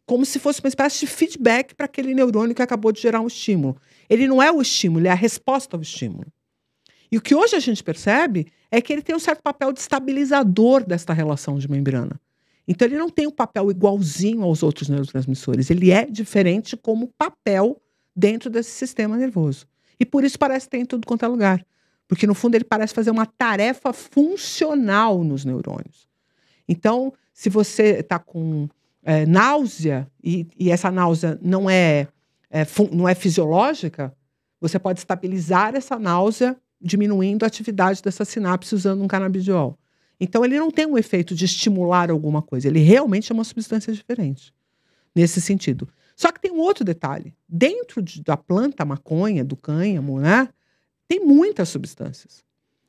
como se fosse uma espécie de feedback para aquele neurônio que acabou de gerar um estímulo. Ele não é o estímulo, é a resposta ao estímulo. E o que hoje a gente percebe é que ele tem um certo papel de estabilizador desta relação de membrana. Então ele não tem um papel igualzinho aos outros neurotransmissores, ele é diferente como papel dentro desse sistema nervoso. E por isso parece que tem em tudo quanto é lugar. Porque no fundo ele parece fazer uma tarefa funcional nos neurônios. Então, se você está com é, náusea, e, e, essa náusea não é, é, não é fisiológica, você pode estabilizar essa náusea diminuindo a atividade dessa sinapse usando um canabidiol. Então, ele não tem um efeito de estimular alguma coisa, ele realmente é uma substância diferente nesse sentido. Só que tem um outro detalhe: dentro de, da planta maconha, do cânhamo, né, tem muitas substâncias.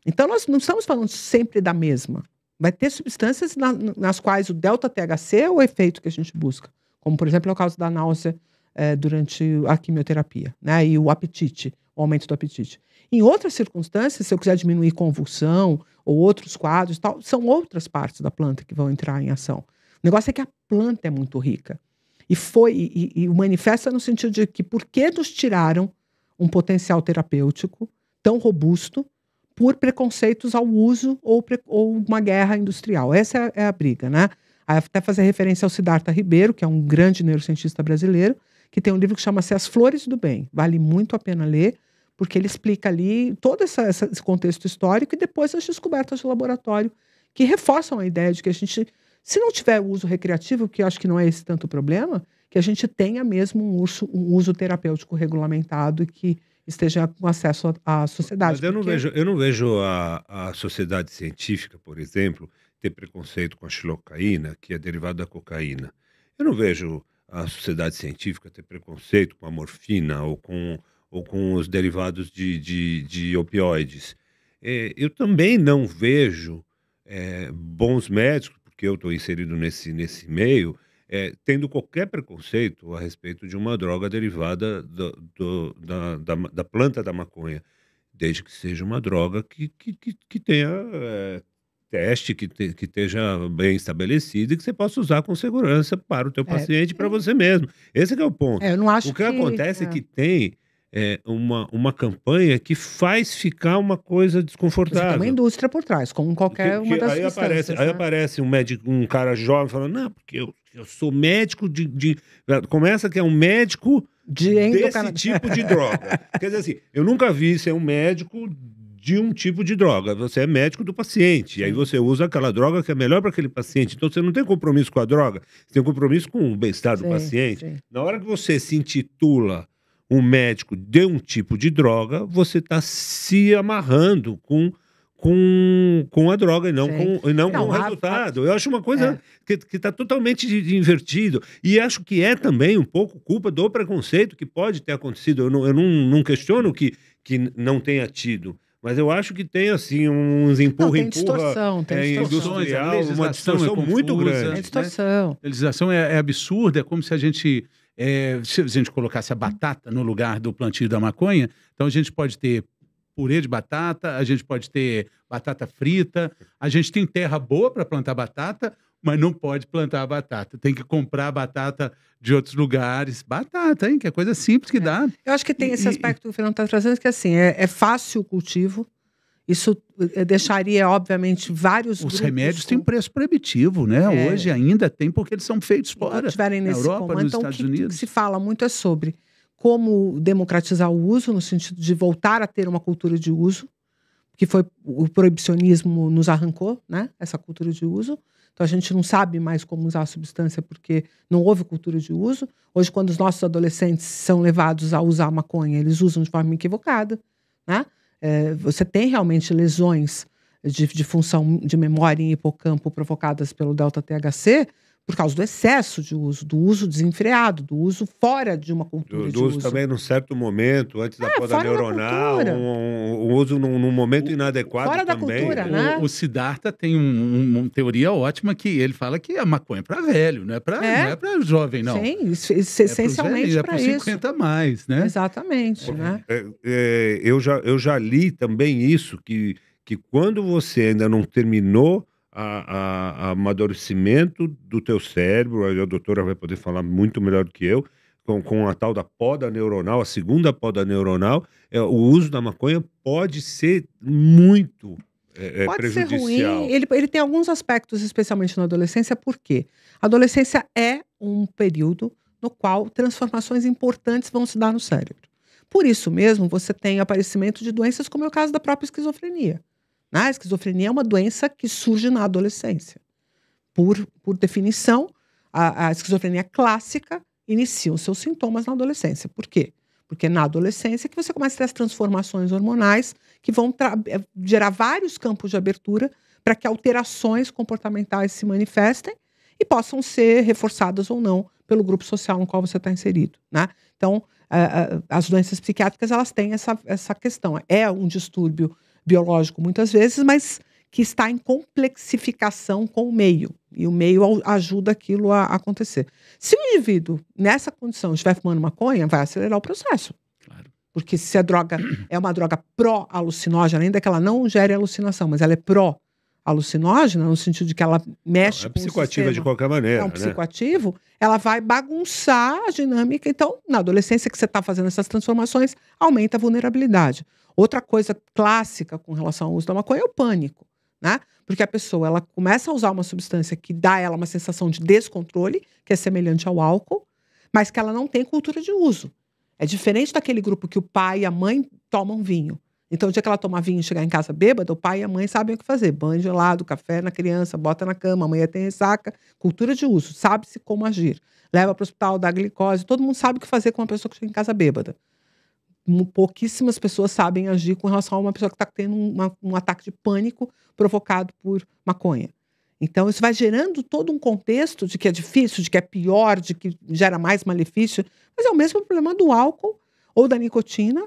Então, nós não estamos falando sempre da mesma vai ter substâncias na, nas quais o delta-THC é o efeito que a gente busca. Como, por exemplo, é o caso da náusea é, durante a quimioterapia, né? E o apetite, o aumento do apetite. Em outras circunstâncias, se eu quiser diminuir convulsão ou outros quadros, tal, são outras partes da planta que vão entrar em ação. O negócio é que a planta é muito rica. E foi, e, e manifesta é no sentido de que por que nos tiraram um potencial terapêutico tão robusto por preconceitos ao uso ou, pre, ou uma guerra industrial. Essa é, é a briga, né? Até fazer referência ao Siddhartha Ribeiro, que é um grande neurocientista brasileiro, que tem um livro que chama-se As Flores do Bem. Vale muito a pena ler, porque ele explica ali todo essa, essa, esse contexto histórico e depois as descobertas de laboratório, que reforçam a ideia de que a gente, se não tiver uso recreativo, que eu acho que não é esse tanto o problema, que a gente tenha mesmo um, urso, um uso terapêutico regulamentado e que esteja com acesso à sociedade. Mas eu não vejo, eu não vejo a, a sociedade científica, por exemplo, ter preconceito com a xilocaína, que é derivado da cocaína. Eu não vejo a sociedade científica ter preconceito com a morfina ou com, ou com os derivados de, de, de opioides. É, eu também não vejo é, bons médicos, porque eu estou inserido nesse, nesse meio, é, tendo qualquer preconceito a respeito de uma droga derivada do, do, da, da, da, planta da maconha, desde que seja uma droga que, que, que, que tenha é, teste, que, te, que esteja bem estabelecido e que você possa usar com segurança para o teu é, paciente e é, para você mesmo. Esse é o ponto. É, eu não acho o que, acontece é, é que tem... É uma, uma campanha que faz ficar uma coisa então, desconfortável. tem uma indústria por trás, como qualquer que, uma das que aí aparece né? Aí aparece um médico, um cara jovem falando, não, porque eu eu sou médico de. de começa que é um médico de desse tipo de droga. [laughs] Quer dizer assim, eu nunca vi ser um médico de um tipo de droga. Você é médico do paciente. E aí você usa aquela droga que é melhor para aquele paciente. Então você não tem compromisso com a droga, você tem compromisso com o bem-estar do paciente. Sim. Na hora que você se intitula um médico de um tipo de droga, você está se amarrando com com, com a droga e não Sim. com, e não, não com o resultado. A... Eu acho uma coisa é. que está totalmente invertido. E acho que é também um pouco culpa do preconceito que pode ter acontecido. Eu não, eu não, não questiono que, que não tenha tido. Mas eu acho que tem, assim, uns empurra, não, tem empurra, distorção, tem é, distorção. industrial, uma distorção é confusa, muito grande. É distorção. Né? A legislação é, é absurda, é como se a gente é, se a gente colocasse a batata no lugar do plantio da maconha, então a gente pode ter purê de batata, a gente pode ter batata frita, a gente tem terra boa para plantar batata, mas não pode plantar batata. Tem que comprar batata de outros lugares. Batata, hein? Que é coisa simples que é. dá. Eu acho que tem esse e, aspecto que o Fernando está trazendo, que é assim, é, é, fácil o cultivo. Isso eh, deixaria, obviamente, vários. Os remédios com... têm preço proibitivo, né? É. Hoje ainda tem, porque eles são feitos fora. Tiverem nesse na Europa, coma. nos então, Estados que, Unidos. O que se fala muito é sobre como democratizar o uso, no sentido de voltar a ter uma cultura de uso, que foi o proibicionismo nos arrancou, né? Essa cultura de uso. Então a gente não sabe mais como usar a substância porque não houve cultura de uso. Hoje, quando os nossos adolescentes são levados a usar maconha, eles usam de forma equivocada, né? É, você tem realmente lesões de, de função de memória em hipocampo provocadas pelo delta THC por causa do excesso de uso, do uso desenfreado, do uso fora de uma cultura do, do uso, uso. também num certo momento, antes é, da poda neuronal, o um, um, uso num, num momento o, inadequado fora também. Da cultura, né? né? o, o Siddhartha tem um, uma teoria ótima que ele fala que a maconha é para velho, não é para é? é jovem, não. Sim, isso, isso é essencialmente para isso. É para é 50 mais, né? Exatamente, Porque, né? É, é, eu, já, eu já li também isso, que, que quando você ainda não terminou a, a, a amadurecimento do teu cérebro, a, a doutora vai poder falar muito melhor do que eu, com, com a tal da poda neuronal, a segunda poda neuronal, é, o uso da maconha pode ser muito é, é pode ser ruim. Ele, ele tem alguns aspectos, especialmente na adolescência, porque a adolescência é um período no qual transformações importantes vão se dar no cérebro. Por isso mesmo, você tem aparecimento de doenças, como é o caso da própria esquizofrenia. A esquizofrenia é uma doença que surge na adolescência. Por, por definição, a, a esquizofrenia clássica inicia os seus sintomas na adolescência. Por quê? Porque é na adolescência que você começa a ter as transformações hormonais que vão eh, gerar vários campos de abertura para que alterações comportamentais se manifestem e possam ser reforçadas ou não pelo grupo social no qual você está inserido, né? Então, as doenças psiquiátricas elas têm essa, essa questão. É um distúrbio biológico muitas vezes, mas que está em complexificação com o meio. E o meio ajuda aquilo a acontecer. Se o indivíduo, nessa condição, estiver fumando maconha, vai acelerar o processo. Porque se a droga [clears throat] é uma droga pró-alucinógena, ainda que ela não gere alucinação, mas ela é pró alucinógena, no sentido de que ela mexe não, é com psicoativa de qualquer maneira. É um né? psicoativo, ela vai bagunçar a dinâmica. Então, na adolescência que você está fazendo essas transformações, aumenta a vulnerabilidade. Outra coisa clássica com relação ao uso da maconha é o pânico, né? Porque a pessoa ela começa a usar uma substância que dá a ela uma sensação de descontrole, que é semelhante ao álcool, mas que ela não tem cultura de uso. É diferente daquele grupo que o pai e a mãe tomam vinho. Então, o dia que ela tomar vinho e chegar em casa bêbada, o pai e a mãe sabem o que fazer. Banho gelado, café na criança, bota na cama, amanhã tem ressaca. Cultura de uso, sabe-se como agir. Leva para o hospital, dá glicose, todo mundo sabe o que fazer com uma pessoa que chega em casa bêbada pouquíssimas pessoas sabem agir com relação a uma pessoa que está tendo uma, um ataque de pânico provocado por maconha. Então, isso vai gerando todo um contexto de que é difícil, de que é pior, de que gera mais malefício, mas é o mesmo problema do álcool ou da nicotina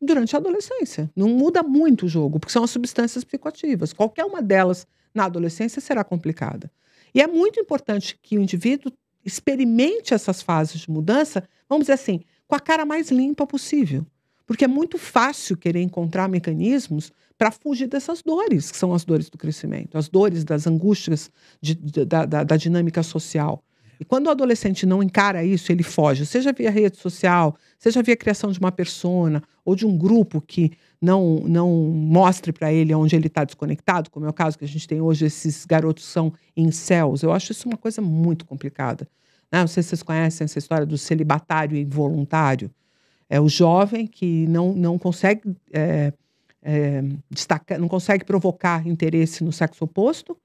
durante a adolescência. Não muda muito o jogo, porque são as substâncias psicoativas. Qualquer uma delas na adolescência será complicada. E é muito importante que o indivíduo experimente essas fases de mudança, vamos dizer assim, com a cara mais limpa possível. Porque é muito fácil querer encontrar mecanismos para fugir dessas dores, que são as dores do crescimento, as dores das angústias de, de, da, da, da dinâmica social. E quando o adolescente não encara isso, ele foge, seja via rede social, seja via criação de uma persona ou de um grupo que não, não mostre para ele onde ele está desconectado, como é o caso que a gente tem hoje, esses garotos são incels. Eu acho isso uma coisa muito complicada. Né? Não sei se vocês conhecem essa história do celibatário involuntário. É o jovem que não, não consegue é, é, destacar, não consegue provocar interesse no sexo oposto,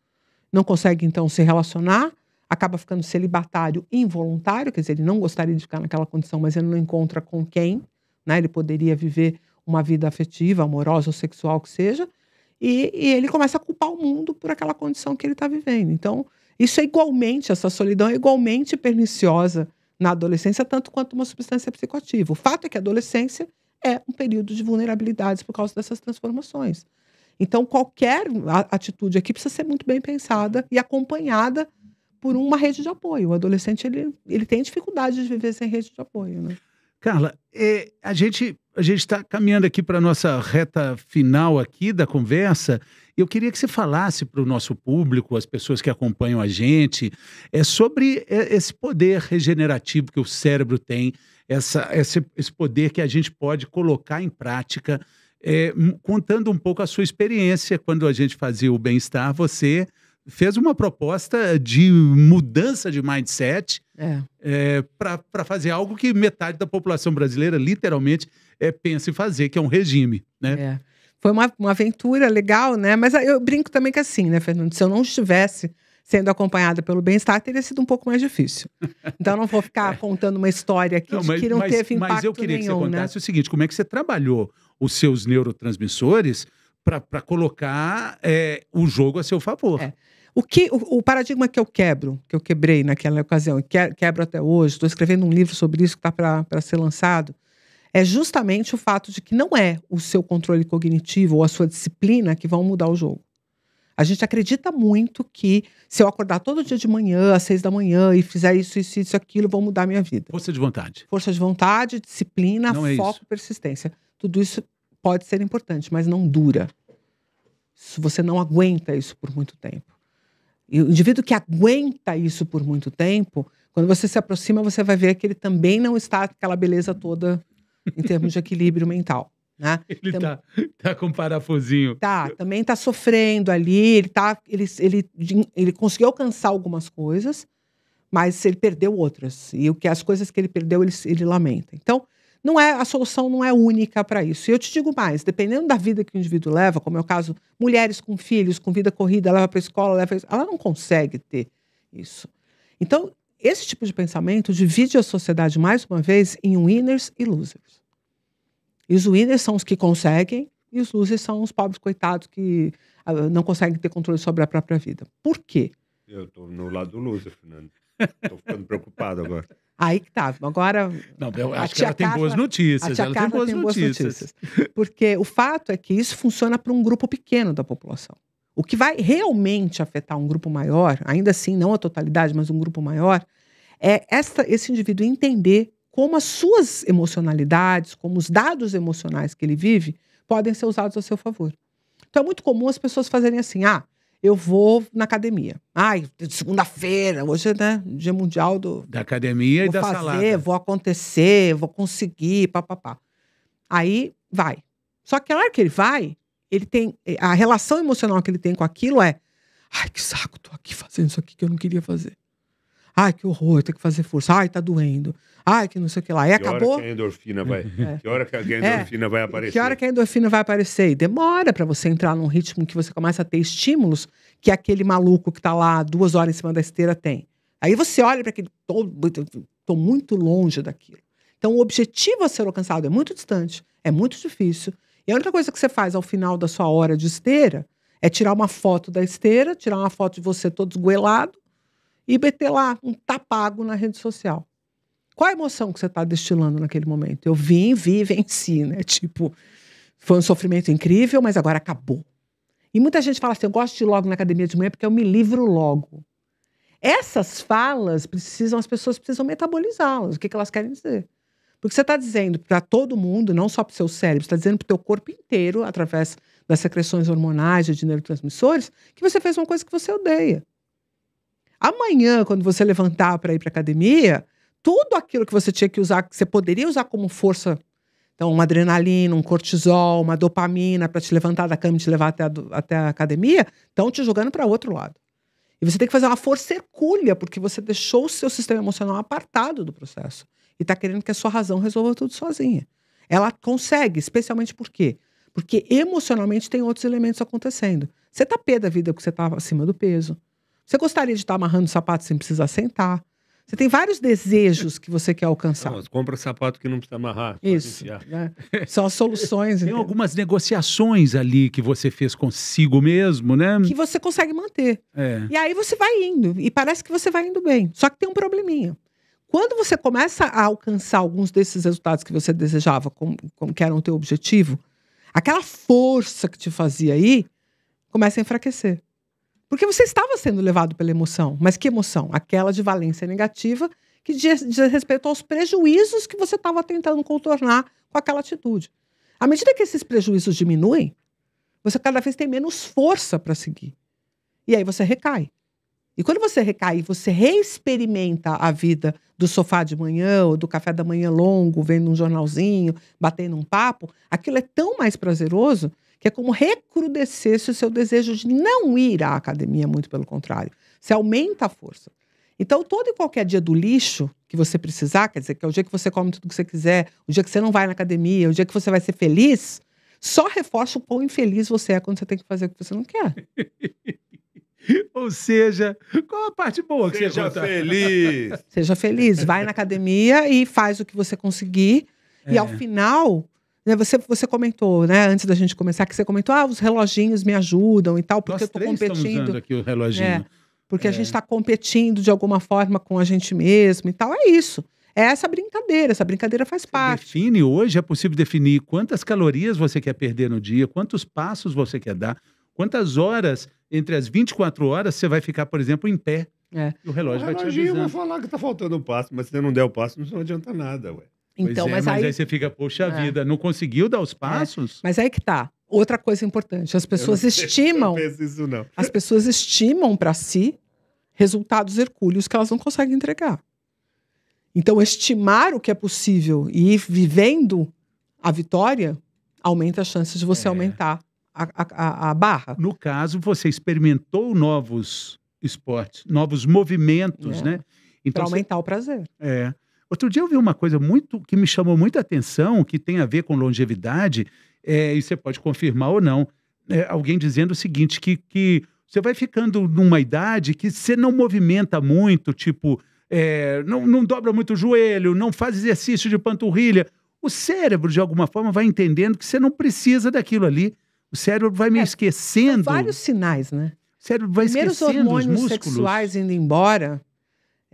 não consegue então se relacionar, acaba ficando celibatário involuntário, quer dizer, ele não gostaria de ficar naquela condição, mas ele não encontra com quem, né? Ele poderia viver uma vida afetiva, amorosa ou sexual que seja, e, e ele começa a culpar o mundo por aquela condição que ele está vivendo. Então, isso é igualmente, essa solidão é igualmente perniciosa na adolescência tanto quanto uma substância psicoativa. O fato é que a adolescência é um período de vulnerabilidades por causa dessas transformações. Então, qualquer atitude aqui precisa ser muito bem pensada e acompanhada por uma rede de apoio. O adolescente ele, ele tem dificuldade de viver sem rede de apoio. Né? Carla, é, a gente a gente está caminhando aqui para a nossa reta final aqui da conversa. Eu queria que você falasse para o nosso público, as pessoas que acompanham a gente, é sobre é, esse poder regenerativo que o cérebro tem, essa, esse, esse poder que a gente pode colocar em prática, é, contando um pouco a sua experiência quando a gente fazia o bem-estar. Você fez uma proposta de mudança de mindset é. é para fazer algo que metade da população brasileira literalmente é, pensa em fazer, que é um regime, né? É. Foi uma, uma aventura legal, né? Mas eu brinco também que é assim, né, Fernando? Se eu não estivesse sendo acompanhada pelo bem-estar, teria sido um pouco mais difícil. Então, não vou ficar [laughs] é. contando uma história aqui não, mas, que não mas, teve impacto Mas eu queria nenhum, que você né? contasse né? o seguinte, como é que você trabalhou os seus neurotransmissores para colocar é, o jogo a seu favor. É. O, que, o, o, paradigma que eu quebro, que eu quebrei naquela ocasião, e que, é, quebro até hoje, estou escrevendo um livro sobre isso que está para ser lançado, é justamente o fato de que não é o seu controle cognitivo ou a sua disciplina que vão mudar o jogo. A gente acredita muito que se eu acordar todo dia de manhã, às seis da manhã, e fizer isso, isso, isso, aquilo, vão mudar a minha vida. Força de vontade. Força de vontade, disciplina, não é foco, é persistência. Tudo isso pode ser importante, mas não dura. Se você não aguenta isso por muito tempo. E o indivíduo que aguenta isso por muito tempo, quando você se aproxima, você vai ver que ele também não está aquela beleza toda em termos de equilíbrio mental. Né? [laughs] Ele então tá, tá com parafusinho. Tá, também tá sofrendo ali, ele, tá, ele, ele, ele conseguiu alcançar algumas coisas, mas ele perdeu outras. E o que as coisas que ele perdeu, ele, ele lamenta. Então, não é a solução não é única para isso. E eu te digo mais, dependendo da vida que o indivíduo leva, como é o caso, mulheres com filhos, com vida corrida, leva para escola, leva ela não consegue ter isso. Então, esse tipo de pensamento divide a sociedade mais uma vez em winners e losers. E os winners são os que conseguem e os losers são os pobres coitados que uh, não conseguem ter controle sobre a própria vida. Por quê? Eu estou no lado do loser, Fernando. Estou ficando [laughs] preocupado agora. Aí que tá. Agora. Não, eu acho que ela tem boas notícias. Ela tem, boas notícias. Porque o fato é que isso funciona para um grupo pequeno da população. O que vai realmente afetar um grupo maior, ainda assim, não a totalidade, mas um grupo maior, é esta, esse indivíduo entender como as suas emocionalidades, como os dados emocionais que ele vive, podem ser usados a seu favor. Então é muito comum as pessoas fazerem assim: ah, eu vou na academia. Ai, segunda-feira, hoje, é, né? Dia mundial do. Da academia e da fazer, salada. Vou acontecer, vou conseguir, papapá. Aí vai. Só que a hora que ele vai, ele tem. Eh, a relação emocional que ele tem com aquilo é. Ai, que saco, tô aqui fazendo isso aqui que eu não queria fazer. Ai, que horror, tem que fazer força. Ai, tá doendo. Ai, que não sei o que lá. E que acabou. Hora que, a endorfina vai... É. que hora que a é. endorfina é. vai aparecer? Que hora que a endorfina vai aparecer? E demora para você entrar num ritmo que você começa a ter estímulos que aquele maluco que tá lá duas horas em cima da esteira tem. Aí você olha para aquele. Tô, tô muito longe daquilo. Então, o objetivo a ser alcançado é muito distante, é muito difícil. E a única coisa que você faz ao final da sua hora de esteira é tirar uma foto da esteira, tirar uma foto de você todo esgoelado e meter lá um tapago na rede social. Qual a emoção que você está destilando naquele momento? Eu vim, vi, venci, né? Tipo, foi um sofrimento incrível, mas agora acabou. E muita gente fala assim: eu gosto de ir logo na academia de manhã porque eu me livro logo. Essas falas precisam, as pessoas precisam metabolizá-las. O que, que elas querem dizer? Porque você está dizendo para todo mundo, não só para o seu cérebro, Você está dizendo para o teu corpo inteiro, através das secreções hormonais e de neurotransmissores, que você fez uma coisa que você odeia. Amanhã, quando você levantar para ir para academia, tudo aquilo que você tinha que usar, que você poderia usar como força, então uma adrenalina, um cortisol, uma dopamina para te levantar da cama e te levar até a, até a academia, estão te jogando para outro lado. E você tem que fazer uma força hercúlea, porque você deixou o seu sistema emocional apartado do processo e está querendo que a sua razão resolva tudo sozinha. Ela consegue, especialmente por quê? Porque emocionalmente tem outros elementos acontecendo. Você está pé da vida porque você estava acima do peso. Você gostaria de estar amarrando sapato sem precisar sentar. Você tem vários desejos que você quer alcançar. Não, compra sapato que não precisa amarrar. Isso. Né? São as soluções. [laughs] tem algumas negociações ali que você fez consigo mesmo, né? Que você consegue manter. É. E aí você vai indo. E parece que você vai indo bem. Só que tem um probleminha. Quando você começa a alcançar alguns desses resultados que você desejava, como, como que eram o teu objetivo, aquela força que te fazia aí começa a enfraquecer. Porque você estava sendo levado pela emoção. Mas que emoção? Aquela de valência negativa que diz, diz respeito aos prejuízos que você estava tentando contornar com aquela atitude. À medida que esses prejuízos diminuem, você cada vez tem menos força para seguir. E aí você recai. E quando você recai, você reexperimenta a vida do sofá de manhã ou do café da manhã longo, vendo um jornalzinho, batendo um papo, aquilo é tão mais prazeroso que é como recrudescesse o seu desejo de não ir à academia, muito pelo contrário. Você aumenta a força. Então, todo e qualquer dia do lixo que você precisar, quer dizer, que é o dia que você come tudo que você quiser, o dia que você não vai na academia, o dia que você vai ser feliz, só reforça o quão infeliz você é quando você tem que fazer o que você não quer. [laughs] Ou seja, qual a parte boa que Seja você feliz. Seja feliz, vai na academia e faz o que você conseguir. É. E ao final, né, você, você comentou, né, antes da gente começar, que você comentou, ah, os reloginhos me ajudam e tal, porque Nós eu tô três competindo. Estamos usando aqui o reloginho. É, porque é. a gente está competindo de alguma forma com a gente mesmo e tal. É isso. É essa brincadeira, essa brincadeira faz você parte. Define hoje, é possível definir quantas calorias você quer perder no dia, quantos passos você quer dar, quantas horas, entre as 24 horas, você vai ficar, por exemplo, em pé. É. E o relógio o vai te avisando. Eu vou falar que tá faltando um passo, mas se você não der o passo, não adianta nada, ué. Então, é, mas, mas aí... aí... você fica, poxa é. vida, não conseguiu dar os é. passos? É. Mas aí que tá. Outra coisa importante, as pessoas estimam. Isso, não. As pessoas estimam para si resultados hercúleos que elas não conseguem entregar. Então, estimar o que é possível e ir vivendo a vitória aumenta a chance de você é. aumentar a, a, a barra. No caso, você experimentou novos esportes, novos movimentos, é. né? Então, aumentar você... o prazer. É. Outro dia eu vi uma coisa muito que me chamou muita atenção, que tem a ver com longevidade, é, e você pode confirmar ou não. É, alguém dizendo o seguinte: que, que você vai ficando numa idade que você não movimenta muito, tipo, é, não, não dobra muito o joelho, não faz exercício de panturrilha. O cérebro, de alguma forma, vai entendendo que você não precisa daquilo ali. O cérebro vai me é, esquecendo. Vários sinais, né? O cérebro vai Primeiro esquecendo os hormônios músculos. sexuais indo embora.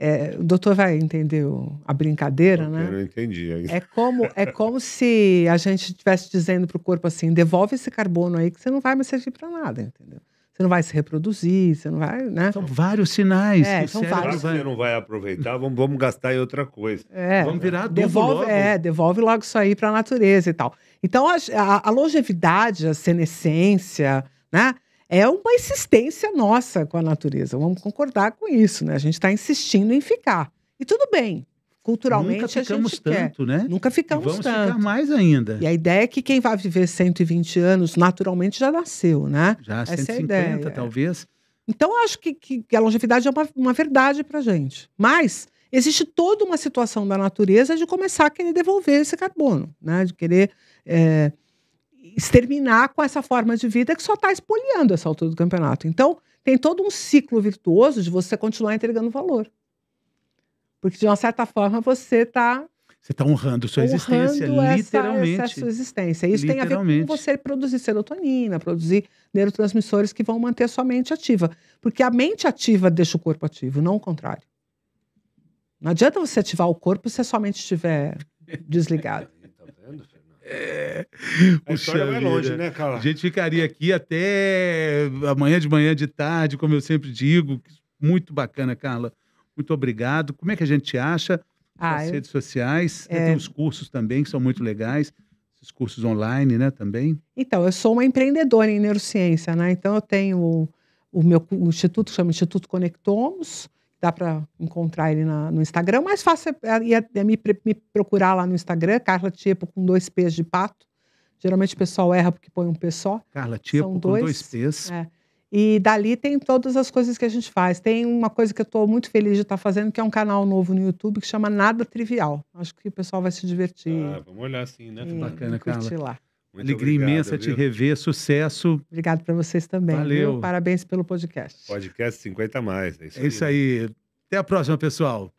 É, o doutor vai entender a brincadeira, eu né? Eu entendi. É, é como, é como se a gente estivesse dizendo para o corpo assim: devolve esse carbono aí que você não vai mais servir para nada, entendeu? Você não vai se reproduzir, você não vai, né? São vários sinais. É, são vários. Vai... Você não vai aproveitar, vamos, vamos gastar em outra coisa. É, vamos virar adulto devolve, logo. É, devolve logo isso aí para a natureza e tal. Então, a, a, a longevidade, a senescência, né? é uma insistência nossa com a natureza. Vamos concordar com isso, né? A gente está insistindo em ficar. E tudo bem. Culturalmente, Nunca ficamos tanto, quer. né? Nunca ficamos e vamos tanto. ficar mais ainda. E a ideia é que quem vai viver 120 anos, naturalmente, já nasceu, né? Já, Essa 150, é talvez. Então, eu acho que, que a longevidade é uma, uma verdade para gente. Mas existe toda uma situação da natureza de começar a querer devolver esse carbono, né? de querer é, exterminar com essa forma de vida que só está espoliando essa altura do campeonato. Então, tem todo um ciclo virtuoso de você continuar entregando valor. Porque, de uma certa forma, você está. Você está honrando sua honrando existência, literalmente. Essa sua existência. Isso tem a ver com você produzir serotonina, produzir neurotransmissores que vão manter a sua mente ativa. Porque a mente ativa deixa o corpo ativo, não o contrário. Não adianta você ativar o corpo se a sua mente estiver desligada. É. A história vai longe, né, cara? A gente ficaria aqui até amanhã de manhã, de tarde, como eu sempre digo. Muito bacana, Carla. Muito obrigado. Como é que a gente acha? Ah, As eu... redes sociais. É... Tem os cursos também, que são muito legais. Os cursos online, né, também. Então, eu sou uma empreendedora em neurociência, né? Então, eu tenho o, o meu o instituto, chama Instituto Conectomos dá para encontrar ele na, no Instagram. Mais fácil é, é, é, é me, me, procurar lá no Instagram, Carla tipo com dois P's de pato. Geralmente o pessoal erra porque põe um P só. Carla tipo com dois P's. É. E dali tem todas as coisas que a gente faz. Tem uma coisa que eu estou muito feliz de estar tá fazendo, que é um canal novo no YouTube que chama Nada Trivial. Acho que o pessoal vai se divertir. Ah, vamos olhar assim né? E, Bacana, Carla. lá. Muito Alegria obrigado, imensa viu? te rever, sucesso. Obrigado para vocês também. Valeu. Viu? Parabéns pelo podcast. Podcast 50 mais. É isso, é isso aí. Até a próxima, pessoal.